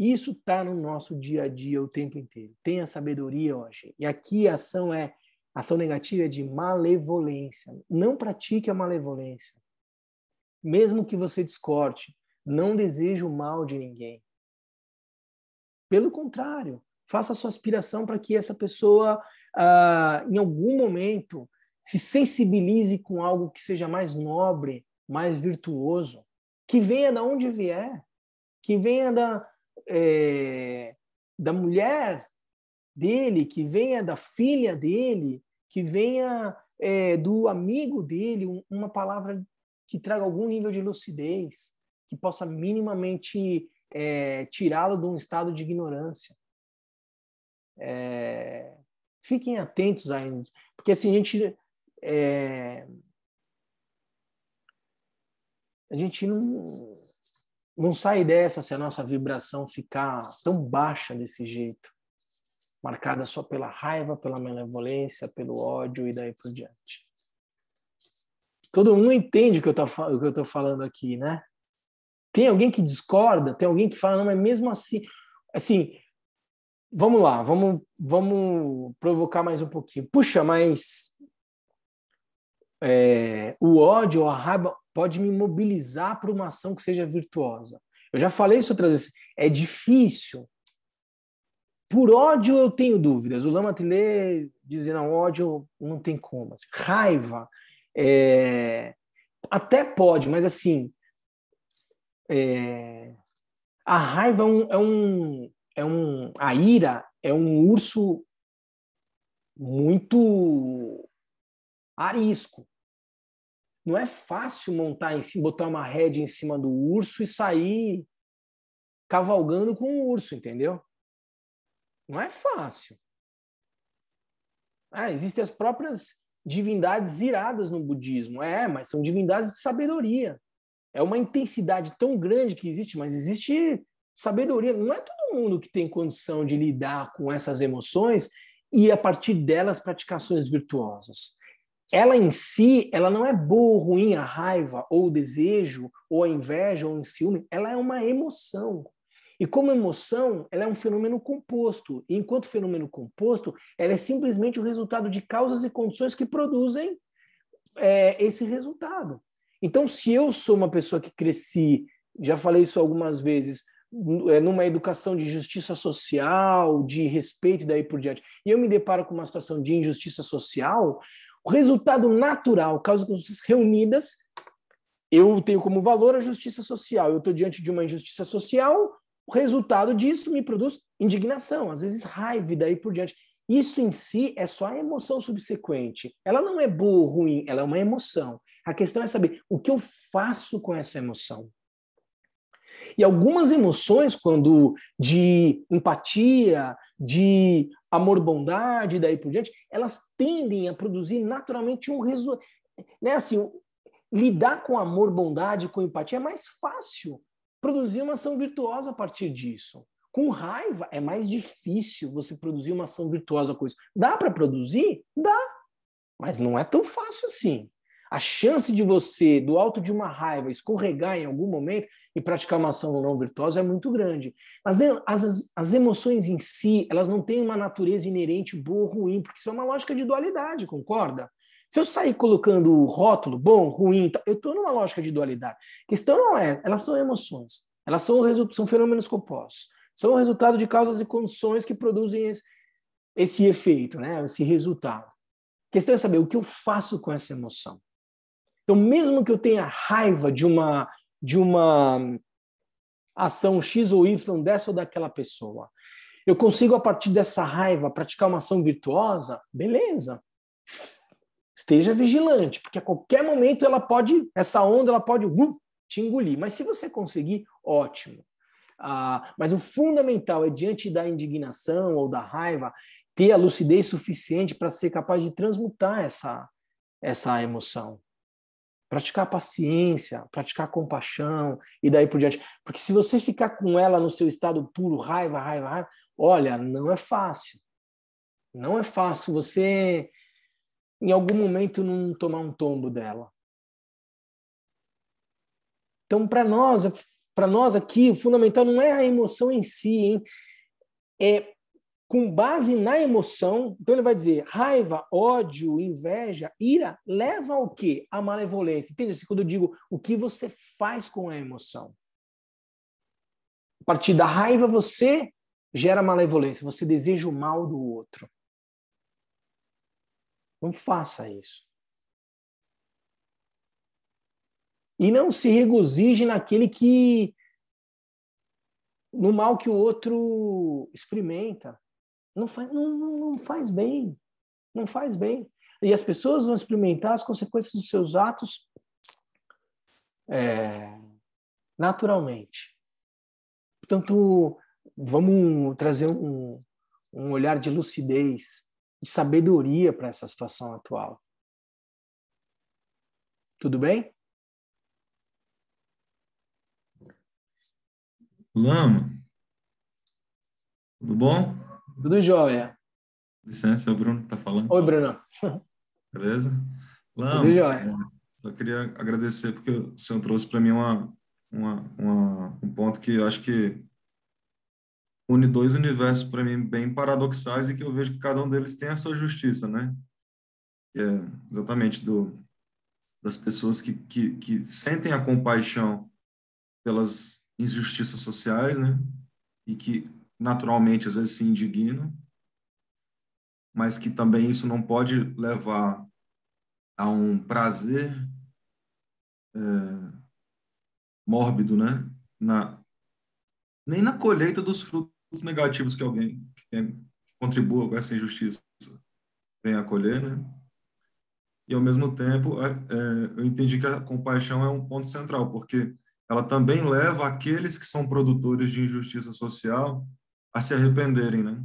isso está no nosso dia a dia o tempo inteiro. Tenha sabedoria hoje. E aqui a ação é ação negativa é de malevolência. Não pratique a malevolência. Mesmo que você discorde, não deseje o mal de ninguém. Pelo contrário, faça a sua aspiração para que essa pessoa, ah, em algum momento, se sensibilize com algo que seja mais nobre, mais virtuoso, que venha da onde vier, que venha da, é, da mulher dele, que venha da filha dele, que venha é, do amigo dele, um, uma palavra que traga algum nível de lucidez, que possa minimamente é, tirá-lo de um estado de ignorância. É, fiquem atentos ainda porque assim a gente é, a gente não não sai dessa se a nossa vibração ficar tão baixa desse jeito, marcada só pela raiva, pela malevolência, pelo ódio e daí por diante. Todo mundo entende o que eu estou falando aqui, né? Tem alguém que discorda, tem alguém que fala, não, mas mesmo assim, assim, vamos lá, vamos, vamos provocar mais um pouquinho. Puxa, mas é, o ódio, a raiva, pode me mobilizar para uma ação que seja virtuosa. Eu já falei isso outras vezes. É difícil. Por ódio eu tenho dúvidas. O Lama Trilê dizia, não, ódio não tem como. Assim, raiva é... até pode, mas assim, é... a raiva é um, é um, é um... A ira é um urso muito arisco não é fácil montar em cima, botar uma rede em cima do urso e sair cavalgando com o urso, entendeu? Não é fácil. Ah, existem as próprias divindades iradas no budismo. É, mas são divindades de sabedoria. É uma intensidade tão grande que existe, mas existe sabedoria. Não é todo mundo que tem condição de lidar com essas emoções e, a partir delas, praticações virtuosas ela em si, ela não é boa ou ruim, a raiva, ou o desejo, ou a inveja, ou o ciúme, ela é uma emoção. E como emoção, ela é um fenômeno composto. E enquanto fenômeno composto, ela é simplesmente o resultado de causas e condições que produzem é, esse resultado. Então, se eu sou uma pessoa que cresci, já falei isso algumas vezes, é, numa educação de justiça social, de respeito e daí por diante, e eu me deparo com uma situação de injustiça social, o resultado natural, causas reunidas, eu tenho como valor a justiça social. Eu estou diante de uma injustiça social, o resultado disso me produz indignação, às vezes raiva e daí por diante. Isso em si é só a emoção subsequente. Ela não é boa ou ruim, ela é uma emoção. A questão é saber o que eu faço com essa emoção. E algumas emoções, quando de empatia, de amor-bondade, daí por diante, elas tendem a produzir naturalmente um resultado. Né? Assim, lidar com amor-bondade, com empatia é mais fácil produzir uma ação virtuosa a partir disso. Com raiva é mais difícil você produzir uma ação virtuosa coisa. Dá para produzir? Dá. Mas não é tão fácil assim. A chance de você, do alto de uma raiva, escorregar em algum momento e praticar uma ação não virtuosa é muito grande. Mas é, as, as, emoções em si, elas não têm uma natureza inerente boa ou ruim, porque isso é uma lógica de dualidade, concorda? Se eu sair colocando o rótulo, bom, ruim, tá, eu estou numa lógica de dualidade. A questão não é, elas são emoções, elas são, são fenômenos compostos, são o resultado de causas e condições que produzem esse, esse efeito, né? esse resultado. A questão é saber o que eu faço com essa emoção. Então, mesmo que eu tenha raiva de uma de uma ação X ou Y dessa ou daquela pessoa, eu consigo a partir dessa raiva praticar uma ação virtuosa? Beleza. Esteja vigilante, porque a qualquer momento ela pode, essa onda ela pode uh, te engolir. Mas se você conseguir, ótimo. Ah, mas o fundamental é diante da indignação ou da raiva ter a lucidez suficiente para ser capaz de transmutar essa essa emoção praticar paciência, praticar compaixão e daí por diante. Porque se você ficar com ela no seu estado puro, raiva, raiva, raiva, olha, não é fácil. Não é fácil você, em algum momento, não tomar um tombo dela. Então, para nós, para nós aqui, o fundamental não é a emoção em si, hein? é com base na emoção. Então ele vai dizer raiva, ódio, inveja, ira, leva ao quê? A malevolência. Entende? Assim, quando eu digo o que você faz com a emoção. A partir da raiva você gera malevolência, você deseja o mal do outro. Não faça isso. E não se regozije naquele que no mal que o outro experimenta. Não faz, não, não faz bem. Não faz bem. E as pessoas vão experimentar as consequências dos seus atos é, naturalmente. Portanto, vamos trazer um, um olhar de lucidez, de sabedoria para essa situação atual. Tudo bem? Lama, tudo bom? Tudo jóia. Licença, o Bruno tá falando. Oi, Bruno. Beleza? Lão, Tudo jóia. É, só queria agradecer porque o senhor trouxe para mim uma, uma, uma, um ponto que eu acho que une dois universos para mim bem paradoxais e que eu vejo que cada um deles tem a sua justiça, né? É exatamente do das pessoas que, que, que sentem a compaixão pelas injustiças sociais, né? E que naturalmente às vezes se indignam, mas que também isso não pode levar a um prazer é, mórbido, né? Na, nem na colheita dos frutos negativos que alguém que tem, contribua com essa injustiça vem a colher, né? E ao mesmo tempo, é, eu entendi que a compaixão é um ponto central, porque ela também leva aqueles que são produtores de injustiça social a se arrependerem, né?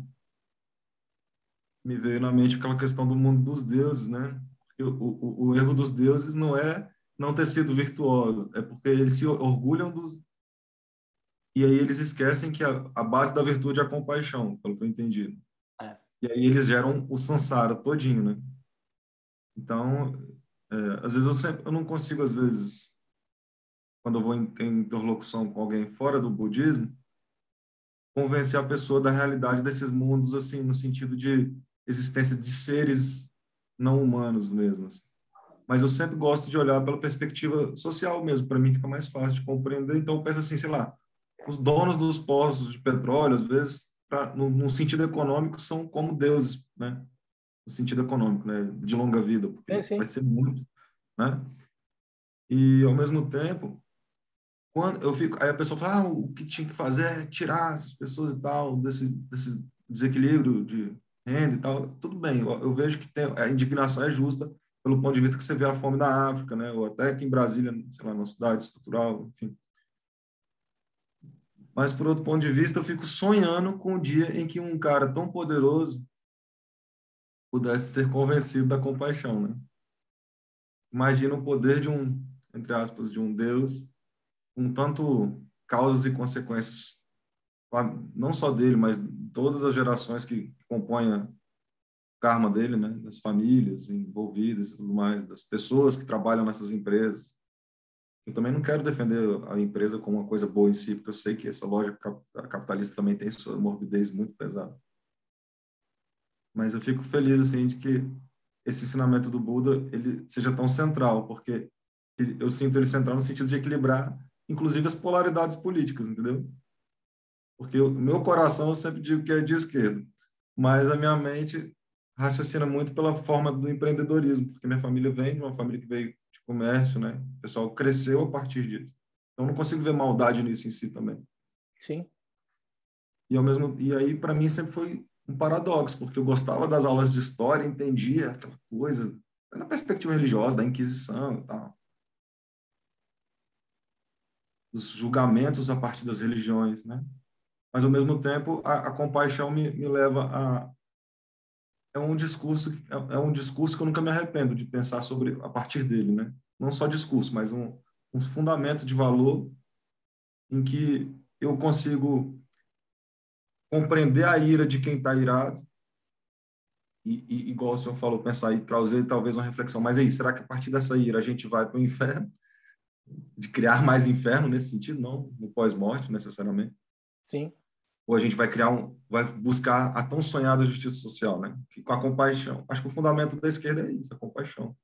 Me veio na mente aquela questão do mundo dos deuses, né? O, o, o erro dos deuses não é não ter sido virtuoso, é porque eles se orgulham dos e aí eles esquecem que a, a base da virtude é a compaixão, pelo que eu entendi. É. E aí eles geram o sansara todinho, né? Então, é, às vezes eu, sempre, eu não consigo, às vezes, quando eu vou em, em interlocução com alguém fora do budismo, convencer a pessoa da realidade desses mundos, assim, no sentido de existência de seres não humanos mesmo. Assim. Mas eu sempre gosto de olhar pela perspectiva social mesmo, para mim fica mais fácil de compreender. Então eu penso assim, sei lá, os donos dos poços de petróleo, às vezes, pra, no, no sentido econômico, são como deuses, né? No sentido econômico, né? De longa vida, porque é, vai ser muito, né? E, ao mesmo tempo, quando eu fico, aí a pessoa fala, ah, o que tinha que fazer é tirar essas pessoas e tal, desse, desse desequilíbrio de renda e tal. Tudo bem, eu, eu vejo que tem, a indignação é justa pelo ponto de vista que você vê a fome na África, né? Ou até aqui em Brasília, sei lá, numa cidade estrutural, enfim. Mas, por outro ponto de vista, eu fico sonhando com o dia em que um cara tão poderoso pudesse ser convencido da compaixão, né? Imagina o poder de um, entre aspas, de um Deus um tanto causas e consequências, não só dele, mas todas as gerações que compõem o karma dele, né? das famílias envolvidas e tudo mais, das pessoas que trabalham nessas empresas. Eu também não quero defender a empresa como uma coisa boa em si, porque eu sei que essa lógica capitalista também tem sua morbidez muito pesada. Mas eu fico feliz assim de que esse ensinamento do Buda ele seja tão central, porque eu sinto ele central no sentido de equilibrar inclusive as polaridades políticas, entendeu? Porque o meu coração eu sempre digo que é de esquerda, mas a minha mente raciocina muito pela forma do empreendedorismo, porque minha família vem de uma família que veio de comércio, né? O pessoal cresceu a partir disso. Então não consigo ver maldade nisso em si também. Sim. E ao mesmo e aí para mim sempre foi um paradoxo, porque eu gostava das aulas de história, entendia aquela coisa, na perspectiva religiosa da Inquisição e tal dos julgamentos a partir das religiões, né? Mas ao mesmo tempo a, a compaixão me, me leva a é um discurso é, é um discurso que eu nunca me arrependo de pensar sobre a partir dele, né? Não só discurso, mas um, um fundamento de valor em que eu consigo compreender a ira de quem está irado e, e, igual o senhor falou, pensar e trazer talvez uma reflexão. Mas é isso, será que a partir dessa ira a gente vai para o inferno de criar mais inferno nesse sentido, não no pós-morte necessariamente. Sim. Ou a gente vai criar um, vai buscar a tão sonhada justiça social, né? Que com a compaixão. Acho que o fundamento da esquerda é isso, a compaixão.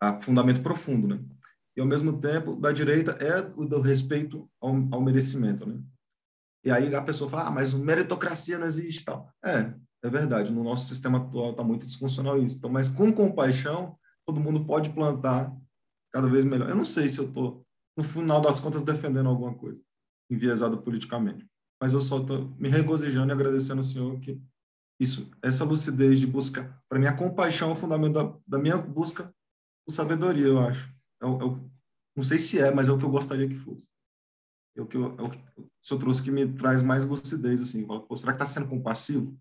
A fundamento profundo, né? E ao mesmo tempo da direita é o do respeito ao, ao merecimento, né? E aí a pessoa fala, ah, mas meritocracia não existe, tal. É, é verdade. No nosso sistema atual está muito disfuncional isso. Então, mas com compaixão todo mundo pode plantar cada vez melhor. Eu não sei se eu estou, no final das contas, defendendo alguma coisa enviesada politicamente, mas eu só estou me regozijando e agradecendo ao Senhor que isso, essa lucidez de buscar para mim, a compaixão é o fundamento da, da, minha busca por sabedoria, eu acho. Eu, é eu, é não sei se é, mas é o que eu gostaria que fosse. É o que eu, é o que eu trouxe que me traz mais lucidez, assim. Pô, será que está sendo compassivo?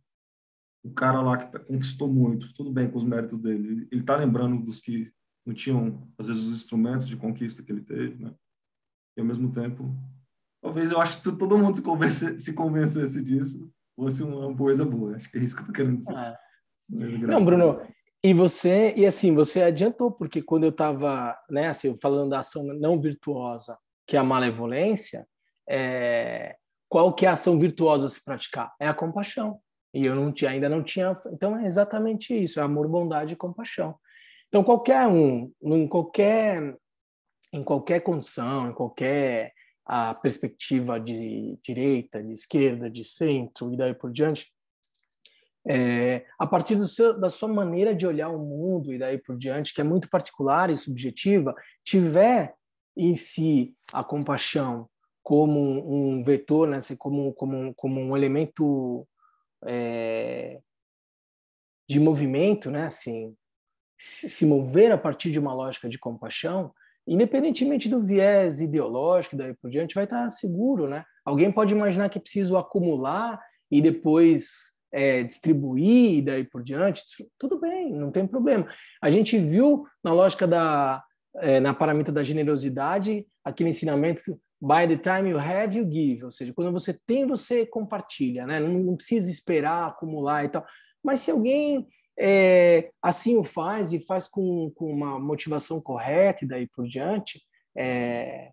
o cara lá que tá, conquistou muito, tudo bem com os méritos dele, ele está lembrando dos que não tinham, às vezes, os instrumentos de conquista que ele teve, né? E, ao mesmo tempo, talvez eu acho que todo mundo se, convence, se convencesse disso, fosse uma coisa boa. Acho que é isso que eu tô querendo dizer. Ah. Não, Bruno, e você, e assim, você adiantou, porque quando eu estava, né, assim, falando da ação não virtuosa, que é a malevolência, é... qual que é a ação virtuosa a se praticar? É a compaixão. E eu não tinha, ainda não tinha. Então é exatamente isso: é amor, bondade e compaixão. Então, qualquer um, em qualquer, em qualquer condição, em qualquer a perspectiva de direita, de esquerda, de centro e daí por diante, é, a partir seu, da sua maneira de olhar o mundo e daí por diante, que é muito particular e subjetiva, tiver em si a compaixão como um, vetor, né, assim, como, como, como um elemento é, de movimento, né, assim, se mover a partir de uma lógica de compaixão, independentemente do viés ideológico daí por diante, vai estar seguro, né? Alguém pode imaginar que preciso acumular e depois é, distribuir e daí por diante, tudo bem, não tem problema. A gente viu na lógica da é, na paramita da generosidade aquele ensinamento by the time you have you give, ou seja, quando você tem você compartilha, né? Não, não precisa esperar acumular e tal. Mas se alguém é, assim o faz e faz com, com uma motivação correta e daí por diante, é,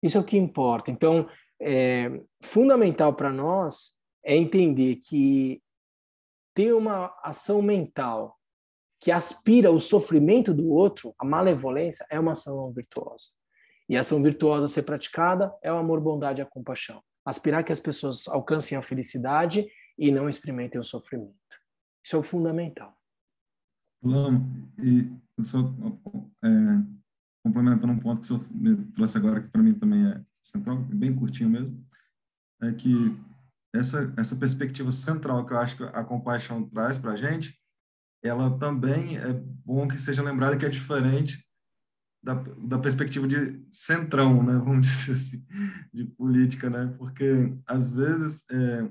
isso é o que importa. Então, é, fundamental para nós é entender que ter uma ação mental que aspira o sofrimento do outro, a malevolência, é uma ação virtuosa. E a ação virtuosa a ser praticada é o amor, bondade e a compaixão. Aspirar que as pessoas alcancem a felicidade e não experimentem o sofrimento. Isso é o fundamental. Plano, e só é, complementando um ponto que o senhor me trouxe agora, que para mim também é central, é bem curtinho mesmo, é que essa, essa perspectiva central que eu acho que a compaixão traz para a gente, ela também é bom que seja lembrada que é diferente da, da perspectiva de centrão, né, vamos dizer assim, de política, né, porque às vezes é,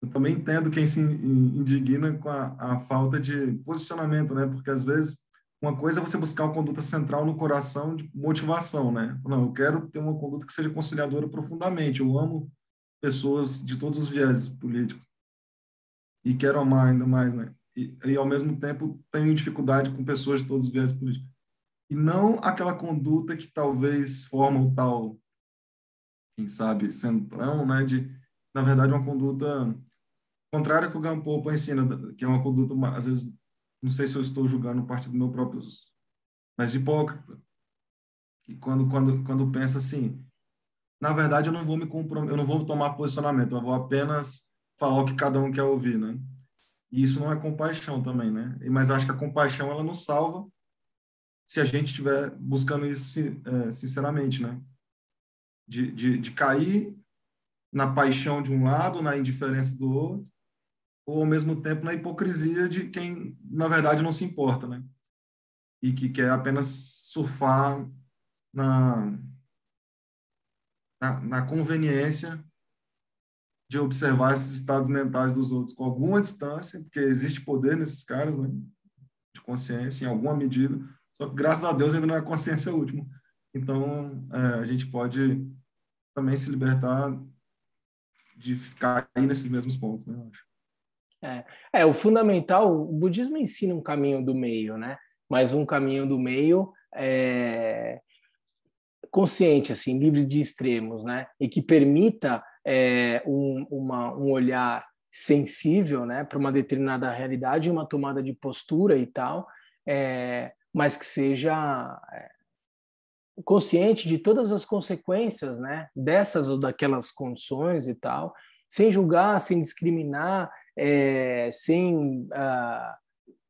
eu também entendo quem se indigna com a, a, falta de posicionamento, né? Porque às vezes uma coisa é você buscar uma conduta central no coração de motivação, né? Não, eu quero ter uma conduta que seja conciliadora profundamente. Eu amo pessoas de todos os viéses políticos e quero amar ainda mais, né? E, e ao mesmo tempo tenho dificuldade com pessoas de todos os viéses políticos e não aquela conduta que talvez forma o tal, quem sabe, centrão, né? De na verdade uma conduta contrário ao que o Gampopo ensina, que é uma conduta, às vezes, não sei se eu estou julgando parte do meu próprio, mas hipócrita. E quando, quando, quando pensa assim, na verdade, eu não vou me comprometer, eu não vou tomar posicionamento, eu vou apenas falar o que cada um quer ouvir, né? E isso não é compaixão também, né? Mas acho que a compaixão, ela não salva se a gente estiver buscando isso é, sinceramente, né? De, de, de cair na paixão de um lado, na indiferença do outro, ou ao mesmo tempo na hipocrisia de quem na verdade não se importa, né? E que quer apenas surfar na, na, na conveniência de observar esses estados mentais dos outros com alguma distância, porque existe poder nesses caras, né? De consciência, em alguma medida. Só que, graças a Deus, ainda não é consciência última. Então, é, a gente pode também se libertar de ficar aí nesses mesmos pontos, né? Eu acho. É. é, o fundamental, o budismo ensina um caminho do meio, né? Mas um caminho do meio é, consciente, assim, livre de extremos, né? E que permita é, um, uma, um olhar sensível, né, para uma determinada realidade, uma tomada de postura e tal, é, mas que seja é, consciente de todas as consequências, né, dessas ou daquelas condições e tal, sem julgar, sem discriminar, é, sem ah,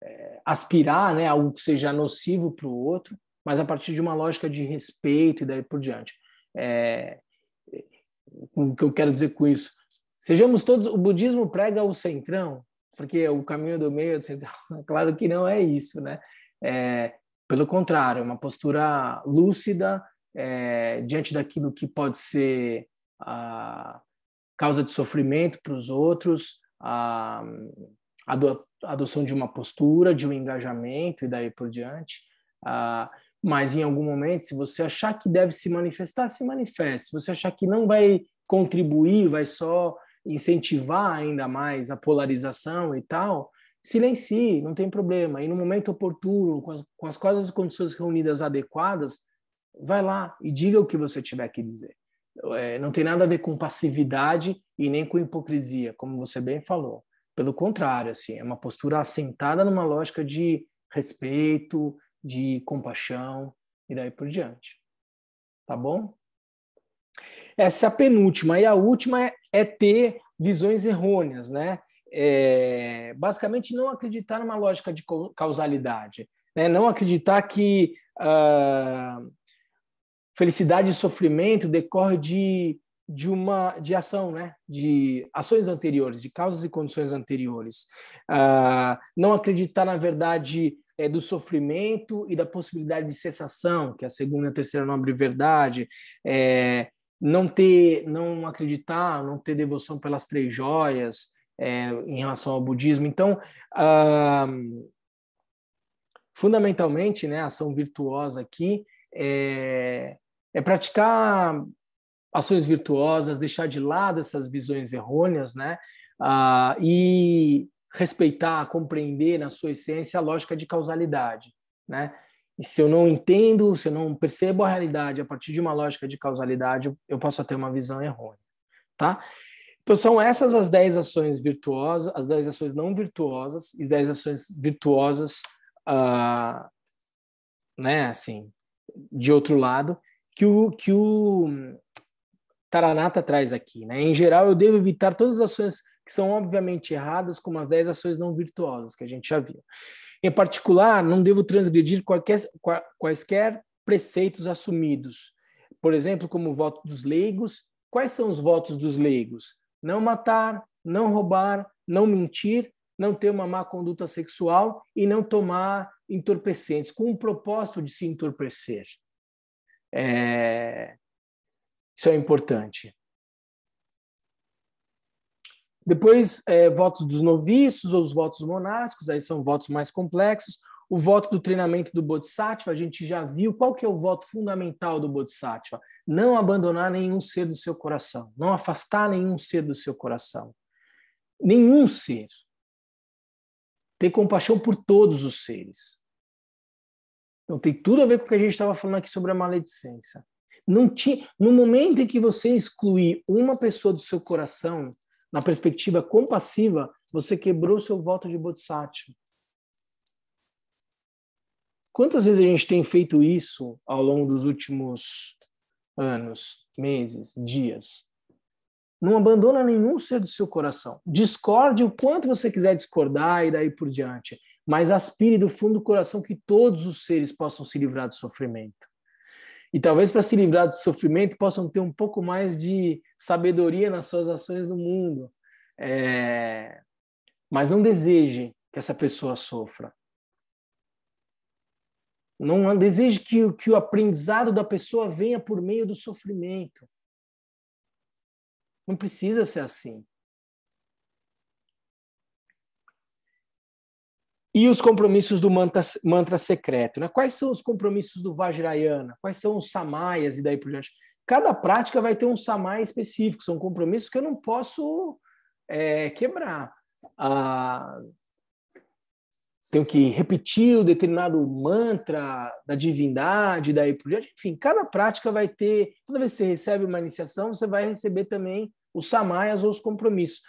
é, aspirar né, algo que seja nocivo para o outro, mas a partir de uma lógica de respeito e daí por diante. É, o que eu quero dizer com isso? Sejamos todos. O budismo prega o centrão, porque o caminho do meio é do centrão. Claro que não é isso, né? É, pelo contrário, é uma postura lúcida é, diante daquilo que pode ser a causa de sofrimento para os outros, a, a adoção de uma postura, de um engajamento e daí por diante. Ah, mas em algum momento, se você achar que deve se manifestar, se manifeste. Se você achar que não vai contribuir, vai só incentivar ainda mais a polarização e tal, silencie, não tem problema. E no momento oportuno, com as, com as coisas e condições reunidas adequadas, vai lá e diga o que você tiver que dizer é, não tem nada a ver com passividade e nem com hipocrisia, como você bem falou. Pelo contrário, assim, é uma postura assentada numa lógica de respeito, de compaixão e daí por diante. Tá bom? Essa é a penúltima. E a última é, é ter visões errôneas, né? É, basicamente, não acreditar numa lógica de causalidade. Né? Não acreditar que. Uh, felicidade e sofrimento decorre de, de uma de ação, né? de ações anteriores, de causas e condições anteriores. Ah, não acreditar na verdade é, do sofrimento e da possibilidade de cessação, que é a segunda e a terceira nobre verdade. É, não ter, não acreditar, não ter devoção pelas três joias é, em relação ao budismo. Então, ah, fundamentalmente, né, a ação virtuosa aqui é, é praticar ações virtuosas, deixar de lado essas visões errôneas, né? Ah, e respeitar, compreender na sua essência a lógica de causalidade, né? E se eu não entendo, se eu não percebo a realidade a partir de uma lógica de causalidade, eu posso ter uma visão errônea, tá? Então são essas as 10 ações virtuosas, as 10 ações não virtuosas e 10 ações virtuosas, ah, né, assim, de outro lado, que o, que o Taranata traz aqui. Né? Em geral, eu devo evitar todas as ações que são obviamente erradas, como as 10 ações não virtuosas que a gente já viu. Em particular, não devo transgredir qualquer, quaisquer preceitos assumidos, por exemplo, como o voto dos leigos. Quais são os votos dos leigos? Não matar, não roubar, não mentir, não ter uma má conduta sexual e não tomar entorpecentes, com o propósito de se entorpecer. É, isso é importante. Depois, é, votos dos noviços ou os votos monásticos, aí são votos mais complexos. O voto do treinamento do Bodhisattva, a gente já viu qual que é o voto fundamental do Bodhisattva. Não abandonar nenhum ser do seu coração, não afastar nenhum ser do seu coração. Nenhum ser. Ter compaixão por todos os seres. Então tem tudo a ver com o que a gente estava falando aqui sobre a maledicência. Não tinha, no momento em que você excluir uma pessoa do seu coração, na perspectiva compassiva, você quebrou seu voto de bodhisattva. Quantas vezes a gente tem feito isso ao longo dos últimos anos, meses, dias? Não abandona nenhum ser do seu coração. Discorde o quanto você quiser discordar e daí por diante mas aspire do fundo do coração que todos os seres possam se livrar do sofrimento. E talvez para se livrar do sofrimento possam ter um pouco mais de sabedoria nas suas ações no mundo. É... Mas não deseje que essa pessoa sofra. Não deseje que, que o aprendizado da pessoa venha por meio do sofrimento. Não precisa ser assim. E os compromissos do mantra, mantra secreto. Né? Quais são os compromissos do Vajrayana? Quais são os samayas e daí por diante? Cada prática vai ter um samaya específico, são compromissos que eu não posso é, quebrar. Ah, tenho que repetir o determinado mantra da divindade, daí por diante. Enfim, cada prática vai ter. Toda vez que você recebe uma iniciação, você vai receber também os samayas ou os compromissos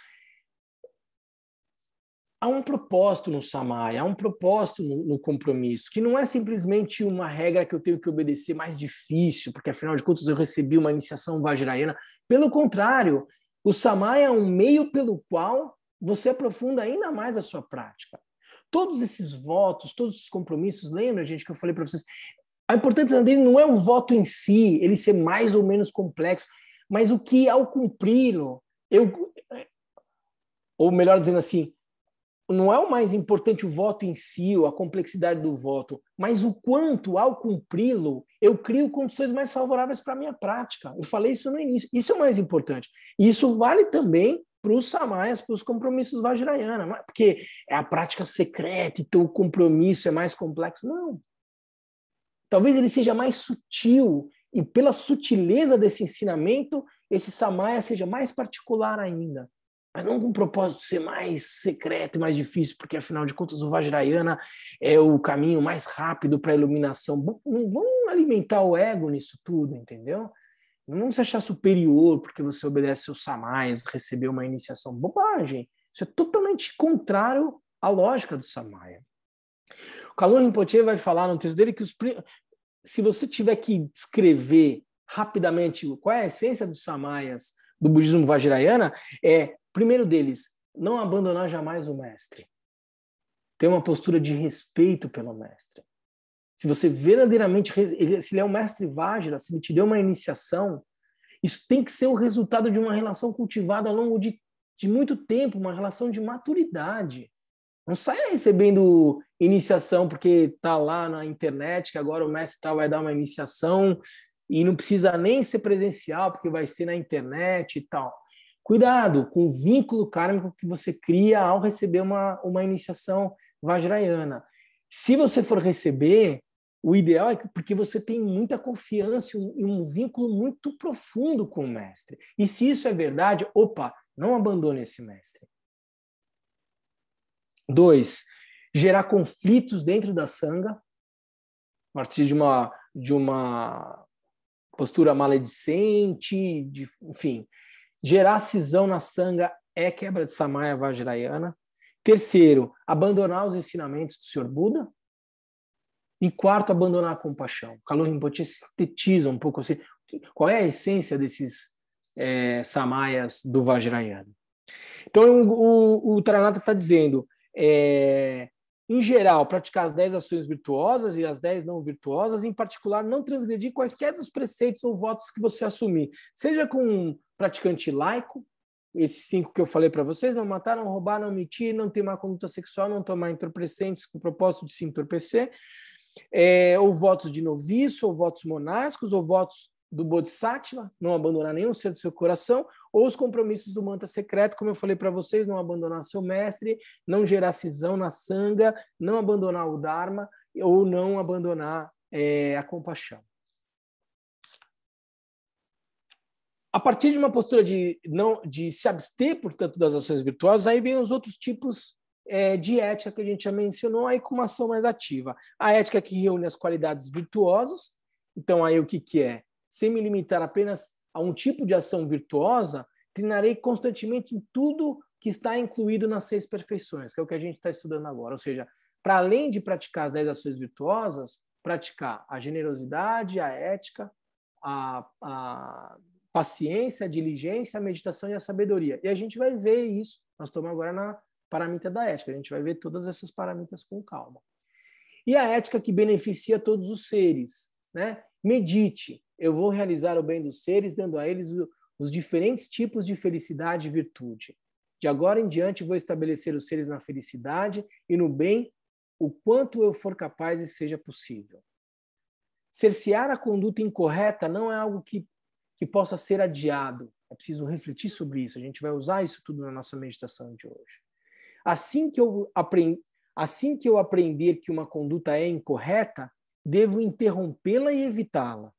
há um propósito no samay, há um propósito no, no, compromisso, que não é simplesmente uma regra que eu tenho que obedecer mais difícil, porque afinal de contas eu recebi uma iniciação vajrayana. Pelo contrário, o samay é um meio pelo qual você aprofunda ainda mais a sua prática. Todos esses votos, todos esses compromissos, lembra, gente, que eu falei para vocês, a importância dele não é o voto em si, ele ser mais ou menos complexo, mas o que ao cumpri-lo, eu ou melhor dizendo assim, não é o mais importante o voto em si, ou a complexidade do voto, mas o quanto, ao cumpri-lo, eu crio condições mais favoráveis para a minha prática. Eu falei isso no início. Isso é o mais importante. E isso vale também para os samaias, para os compromissos vajrayana, porque é a prática secreta, então o compromisso é mais complexo. Não. Talvez ele seja mais sutil, e pela sutileza desse ensinamento, esse samaya seja mais particular ainda mas não com o propósito de ser mais secreto e mais difícil, porque afinal de contas o Vajrayana é o caminho mais rápido para a iluminação. Não vão alimentar o ego nisso tudo, entendeu? Não se achar superior porque você obedece os samais, recebeu uma iniciação. Bobagem! Isso é totalmente contrário à lógica do samaya. O Kalon Rinpoche vai falar no texto dele que os, se você tiver que descrever rapidamente qual é a essência dos samayas do budismo vajrayana, é Primeiro deles, não abandonar jamais o mestre. Ter uma postura de respeito pelo mestre. Se você verdadeiramente, se ele é o mestre Vajra, se ele te deu uma iniciação, isso tem que ser o resultado de uma relação cultivada ao longo de, de muito tempo, uma relação de maturidade. Não saia recebendo iniciação porque está lá na internet que agora o mestre tal vai dar uma iniciação e não precisa nem ser presencial porque vai ser na internet e tal. Cuidado com o vínculo kármico que você cria ao receber uma, uma iniciação vajrayana. Se você for receber, o ideal é que, porque você tem muita confiança e um, um vínculo muito profundo com o mestre. E se isso é verdade, opa, não abandone esse mestre. Dois, gerar conflitos dentro da sanga, a partir de uma, de uma postura maledicente, de, enfim, Gerar cisão na sanga é quebra de Samaya Vajrayana. Terceiro, abandonar os ensinamentos do Sr. Buda. E quarto, abandonar a compaixão. Kalu Rinpoche sintetiza um pouco assim. Qual é a essência desses é, samayas do Vajrayana? Então, o, o Taranata está dizendo, é, em geral, praticar as dez ações virtuosas e as dez não virtuosas, em particular, não transgredir quaisquer dos preceitos ou votos que você assumir, seja com praticante laico, esses cinco que eu falei para vocês, não matar, não roubar, não mentir, não ter má conduta sexual, não tomar entorpecentes com o propósito de se entorpecer, é, ou votos de noviço, ou votos monásticos, ou votos do Bodhisattva, não abandonar nenhum ser do seu coração, ou os compromissos do manta secreto, como eu falei para vocês, não abandonar seu mestre, não gerar cisão na sanga, não abandonar o Dharma, ou não abandonar é, a compaixão. A partir de uma postura de não de se abster, portanto, das ações virtuosas, aí vem os outros tipos é, de ética que a gente já mencionou, aí com uma ação mais ativa. A ética que reúne as qualidades virtuosas, então aí o que, que é? Sem me limitar apenas a um tipo de ação virtuosa, treinarei constantemente em tudo que está incluído nas seis perfeições, que é o que a gente está estudando agora. Ou seja, para além de praticar as dez ações virtuosas, praticar a generosidade, a ética, a, a, paciência, a diligência, a meditação e a sabedoria. E a gente vai ver isso. Nós estamos agora na paramita da ética. A gente vai ver todas essas paramitas com calma. E a ética que beneficia todos os seres, né? Medite. Eu vou realizar o bem dos seres, dando a eles os diferentes tipos de felicidade e virtude. De agora em diante, vou estabelecer os seres na felicidade e no bem o quanto eu for capaz e seja possível. Cercear a conduta incorreta não é algo que que possa ser adiado. É preciso refletir sobre isso. A gente vai usar isso tudo na nossa meditação de hoje. Assim que eu, aprendi, assim que eu aprender que uma conduta é incorreta, devo interrompê-la e evitá-la.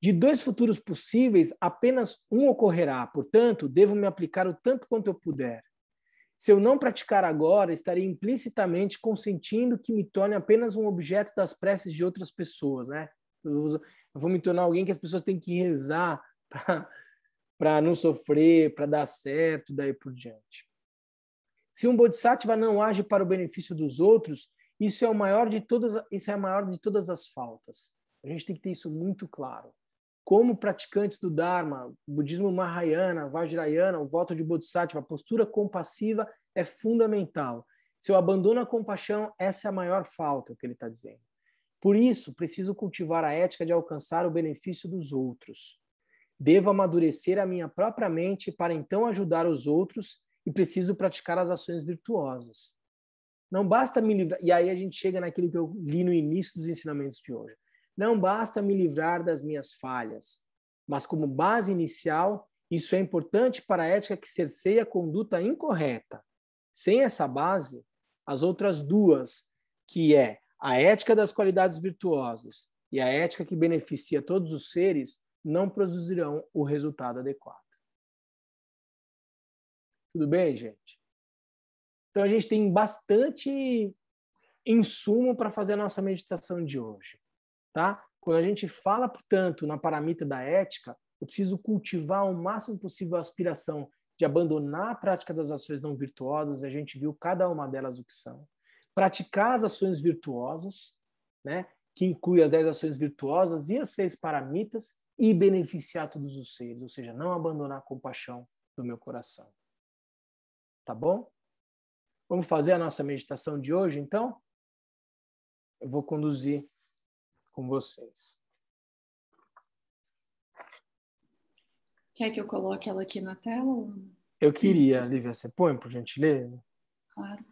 De dois futuros possíveis, apenas um ocorrerá, portanto, devo me aplicar o tanto quanto eu puder. Se eu não praticar agora, estarei implicitamente consentindo que me torne apenas um objeto das preces de outras pessoas, né? eu vou me tornar alguém que as pessoas têm que rezar para não sofrer, para dar certo, daí por diante. Se um bodhisattva não age para o benefício dos outros, isso é o maior de todas, isso é a maior de todas as faltas. A gente tem que ter isso muito claro. Como praticantes do Dharma, budismo Mahayana, Vajrayana, o voto de Bodhisattva, a postura compassiva é fundamental. Se eu abandono a compaixão, essa é a maior falta, é o que ele está dizendo. Por isso, preciso cultivar a ética de alcançar o benefício dos outros. Devo amadurecer a minha própria mente para então ajudar os outros e preciso praticar as ações virtuosas. Não basta me livrar. E aí a gente chega naquilo que eu li no início dos ensinamentos de hoje. Não basta me livrar das minhas falhas, mas como base inicial, isso é importante para a ética que cerceia a conduta incorreta. Sem essa base, as outras duas, que é a ética das qualidades virtuosas e a ética que beneficia todos os seres não produzirão o resultado adequado. Tudo bem, gente? Então a gente tem bastante insumo para fazer a nossa meditação de hoje, tá? Quando a gente fala, portanto, na paramita da ética, eu preciso cultivar o máximo possível a aspiração de abandonar a prática das ações não virtuosas, a gente viu cada uma delas o que são praticar as ações virtuosas, né? que inclui as dez ações virtuosas e as seis paramitas, e beneficiar todos os seres, ou seja, não abandonar a compaixão do meu coração. Tá bom? Vamos fazer a nossa meditação de hoje, então? Eu vou conduzir com vocês. Quer que eu coloque ela aqui na tela? Eu queria, Lívia, você põe, por gentileza? Claro.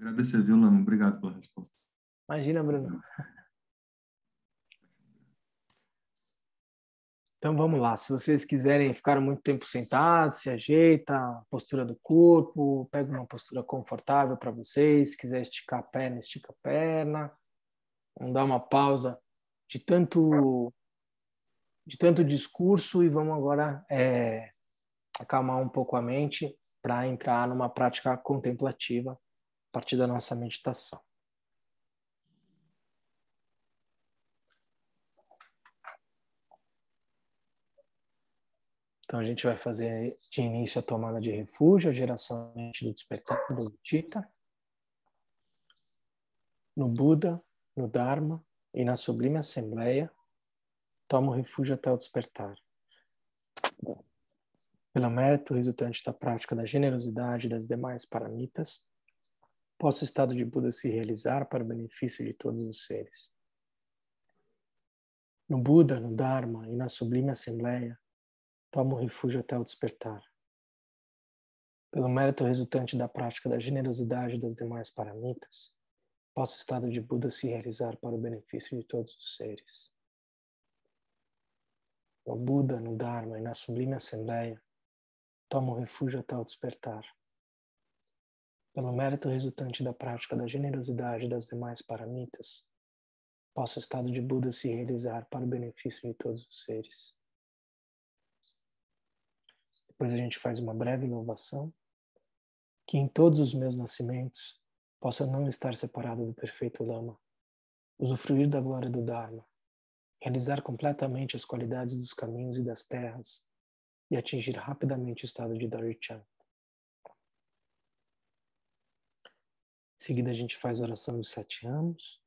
Agradecer, viu, Obrigado pela resposta. Imagina, Bruno. Então vamos lá. Se vocês quiserem ficar muito tempo sentados, se ajeita a postura do corpo, pega uma postura confortável para vocês. Se quiser esticar a perna, estica a perna. Vamos dar uma pausa de tanto de tanto discurso e vamos agora é, acalmar um pouco a mente para entrar numa prática contemplativa partir da nossa meditação. Então a gente vai fazer de início a tomada de refúgio, a geração do despertar do Dita, no Buda, no Dharma e na sublime assembleia, tomo refúgio até o despertar. Pelo mérito resultante da prática da generosidade e das demais paramitas, possa o estado de Buda se realizar para o benefício de todos os seres. No Buda, no Dharma e na sublime Assembleia, tomo refúgio até o despertar. Pelo mérito resultante da prática da generosidade das demais paramitas, posso o estado de Buda se realizar para o benefício de todos os seres. No Buda, no Dharma e na sublime Assembleia, tomo refúgio até o despertar pelo mérito resultante da prática da generosidade das demais paramitas, possa o estado de Buda se realizar para o benefício de todos os seres. Depois a gente faz uma breve louvação. Que em todos os meus nascimentos possa não estar separado do perfeito Lama, usufruir da glória do Dharma, realizar completamente as qualidades dos caminhos e das terras e atingir rapidamente o estado de Darichan. Em seguida, a gente faz a oração dos sete anos.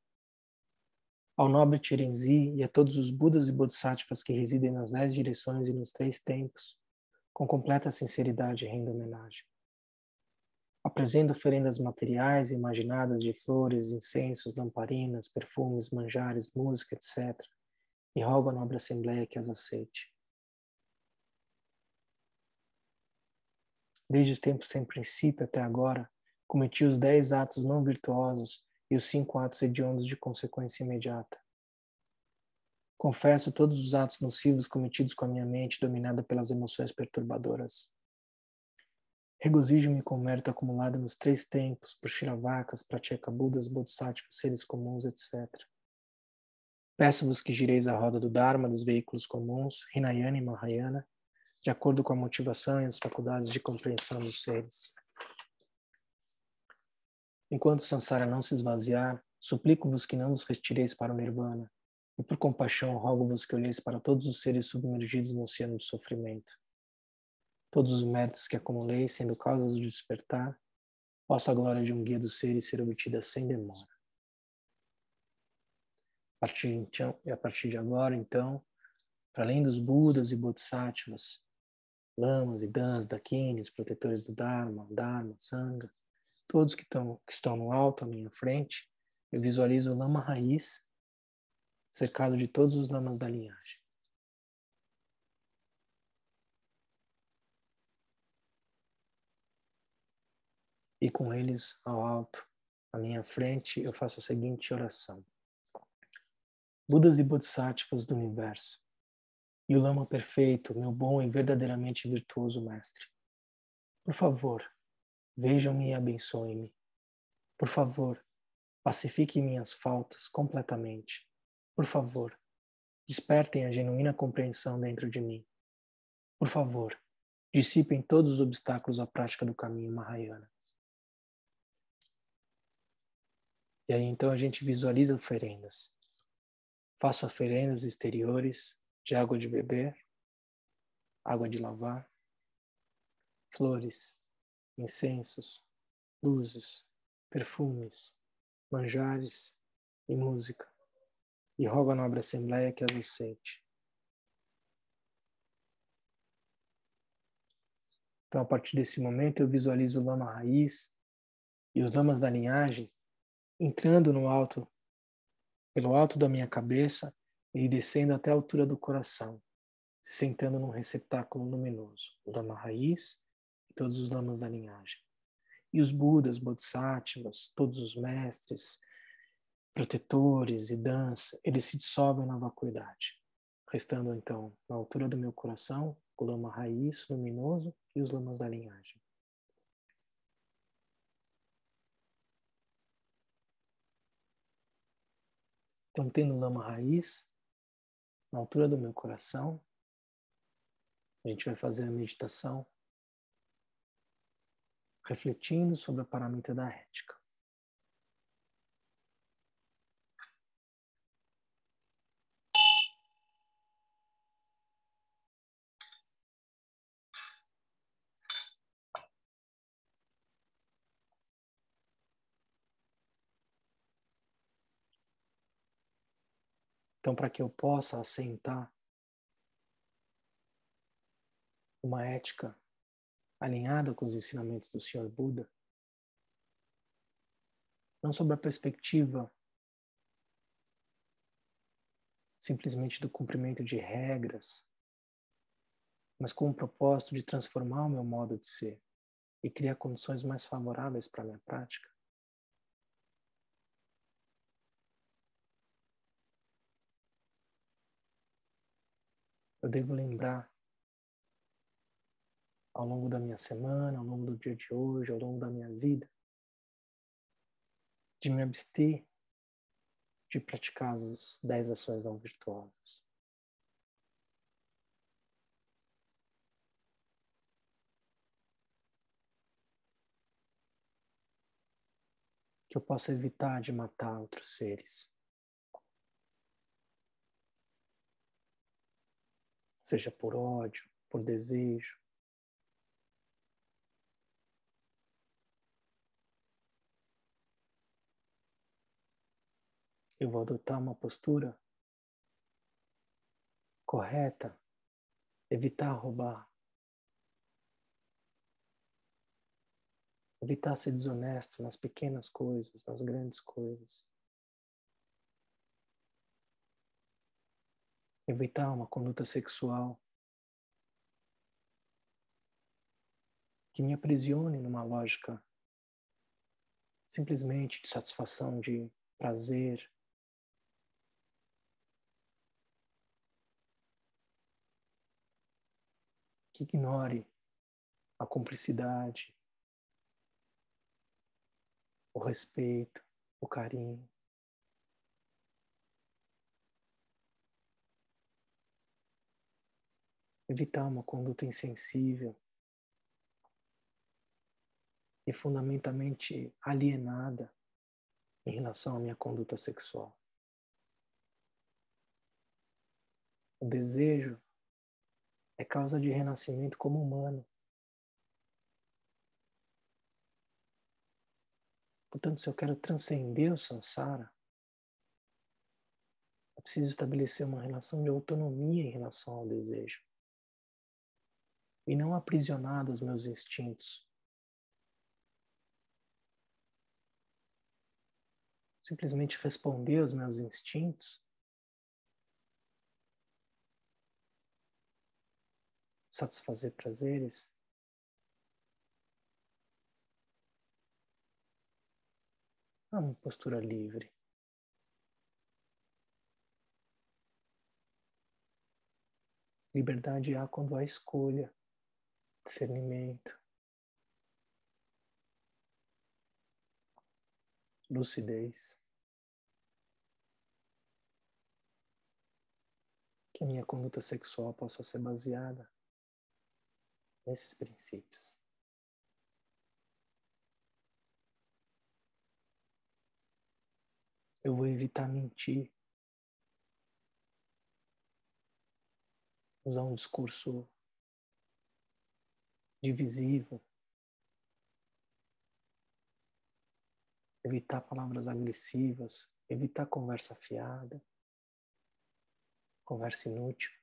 Ao nobre Tirenzi e a todos os Budas e Bodhisattvas que residem nas dez direções e nos três tempos, com completa sinceridade, rendo homenagem. Apresento oferendas materiais e imaginadas de flores, incensos, lamparinas, perfumes, manjares, música, etc. E rogo à nobre Assembleia que as aceite. Desde os tempos sem princípio até agora, cometi os dez atos não virtuosos e os cinco atos hediondos de consequência imediata. Confesso todos os atos nocivos cometidos com a minha mente dominada pelas emoções perturbadoras. Regozijo-me com o mérito acumulado nos três tempos por Shiravakas, Pratyekabudas, Bodhisattvas, seres comuns, etc. Peço-vos que gireis a roda do Dharma dos veículos comuns, Hinayana e Mahayana, de acordo com a motivação e as faculdades de compreensão dos seres. Enquanto o Sansara não se esvaziar, suplico-vos que não vos retireis para o Nirvana, e por compaixão rogo-vos que olheis para todos os seres submergidos no oceano de sofrimento. Todos os méritos que acumulei, sendo causas do despertar, possa a glória de um guia dos seres ser obtida sem demora. A partir, então, a partir de agora, então, para além dos Budas e Bodhisattvas, Lamas e Dans, Dakinis, protetores do Dharma, Dharma, Sangha, todos que, tão, que estão no alto à minha frente, eu visualizo o lama raiz cercado de todos os lamas da linhagem. E com eles ao alto, à minha frente, eu faço a seguinte oração: Budas e Bodhisattvas do universo, e o Lama perfeito, meu bom e verdadeiramente virtuoso mestre, por favor, Vejam-me e abençoem me Por favor, pacifique minhas faltas completamente. Por favor, despertem a genuína compreensão dentro de mim. Por favor, dissipem todos os obstáculos à prática do caminho Mahayana. E aí então a gente visualiza oferendas. Faço oferendas exteriores de água de beber, água de lavar, flores, incensos, luzes, perfumes, manjares e música, e rogo à nobre Assembleia que as aceite. Então, a partir desse momento, eu visualizo o lama raiz e os lamas da linhagem entrando no alto, pelo alto da minha cabeça e descendo até a altura do coração, se sentando num receptáculo luminoso, o lama raiz todos os lamas da linhagem. E os Budas, Bodhisattvas, todos os mestres, protetores e dança, eles se dissolvem na vacuidade, restando então, na altura do meu coração, o lama raiz, luminoso e os lamas da linhagem. Então, tendo lama raiz, na altura do meu coração, a gente vai fazer a meditação refletindo sobre a paramita da ética. Então, para que eu possa assentar uma ética alinhada com os ensinamentos do Senhor Buda, não sob a perspectiva simplesmente do cumprimento de regras, mas com o propósito de transformar o meu modo de ser e criar condições mais favoráveis para a minha prática. Eu devo lembrar ao longo da minha semana, ao longo do dia de hoje, ao longo da minha vida, de me abster de praticar as dez ações não virtuosas. Que eu possa evitar de matar outros seres. Seja por ódio, por desejo, eu vou adotar uma postura correta, evitar roubar, evitar ser desonesto nas pequenas coisas, nas grandes coisas. Evitar uma conduta sexual que me aprisione numa lógica simplesmente de satisfação, de prazer, que ignore a cumplicidade, o respeito, o carinho. Evitar uma conduta insensível e fundamentalmente alienada em relação à minha conduta sexual. O desejo é causa de renascimento como humano. Portanto, se eu quero transcender o samsara, eu preciso estabelecer uma relação de autonomia em relação ao desejo. E não aprisionar dos meus instintos. Simplesmente responder aos meus instintos satisfazer prazeres. Há uma postura livre. Liberdade há quando há escolha, discernimento, lucidez. Que a minha conduta sexual possa ser baseada esses princípios. Eu vou evitar mentir. Usar um discurso divisivo. Evitar palavras agressivas. Evitar conversa fiada. Conversa inútil.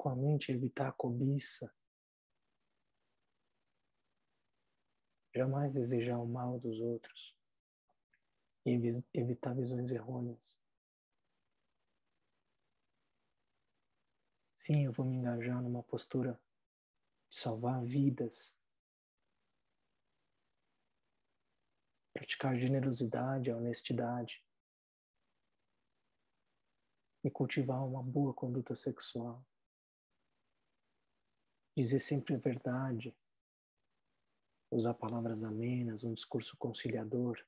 com a mente evitar a cobiça, jamais desejar o mal dos outros e evitar visões errôneas. Sim, eu vou me engajar numa postura de salvar vidas, praticar generosidade, honestidade e cultivar uma boa conduta sexual dizer sempre a verdade, usar palavras amenas, um discurso conciliador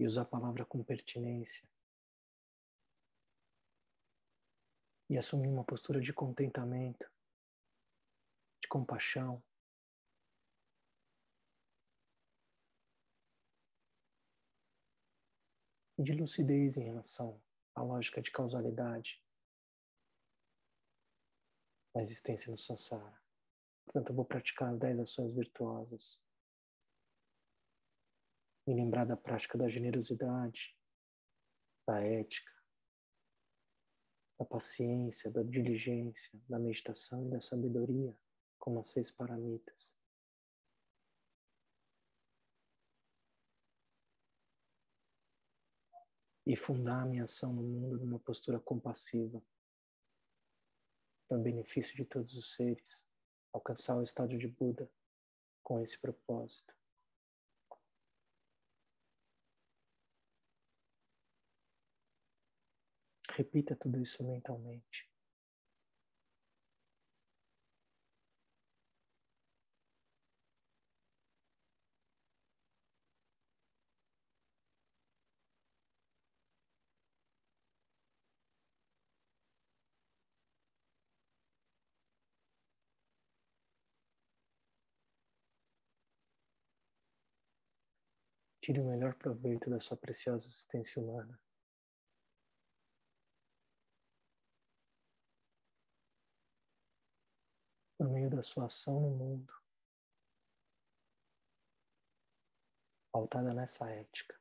e usar a palavra com pertinência. E assumir uma postura de contentamento, de compaixão. de lucidez em relação à lógica de causalidade da existência no samsara. Portanto, eu vou praticar as 10 ações virtuosas. Me lembrar da prática da generosidade, da ética, da paciência, da diligência, da meditação e da sabedoria, como as seis paramitas. E fundar a minha ação no mundo numa postura compassiva, para benefício de todos os seres alcançar o estado de Buda com esse propósito. Repita tudo isso mentalmente. Tire o melhor proveito da sua preciosa existência humana. Por meio da sua ação no mundo, pautada nessa ética.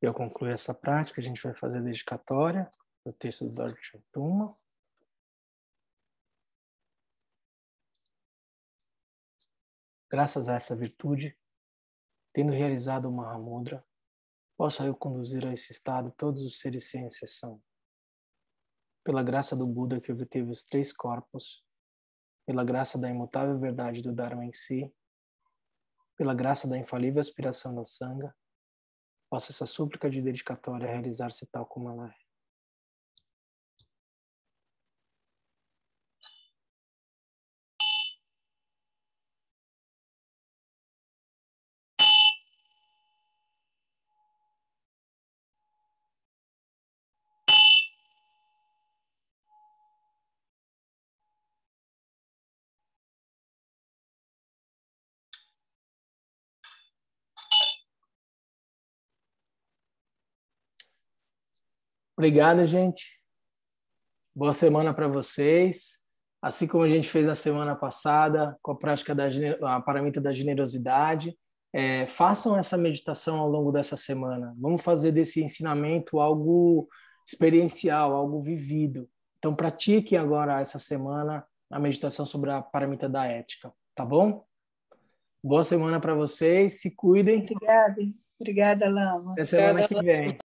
eu concluí essa prática, a gente vai fazer a dedicatória do texto do Dorothy Tuma. Graças a essa virtude, tendo realizado o Mahamudra, possa eu conduzir a esse estado todos os seres sem exceção. Pela graça do Buda que obteve os três corpos, pela graça da imutável verdade do Dharma em si, pela graça da infalível aspiração da Sangha, Possa essa súplica de dedicatória realizar-se tal como ela é. Obrigado, gente. Boa semana para vocês. Assim como a gente fez na semana passada com a prática da a paramita da generosidade, é, façam essa meditação ao longo dessa semana. Vamos fazer desse ensinamento algo experiencial, algo vivido. Então, pratiquem agora essa semana a meditação sobre a paramita da ética, tá bom? Boa semana para vocês, se cuidem. Obrigada, obrigada, Lama. Até semana obrigada, que vem.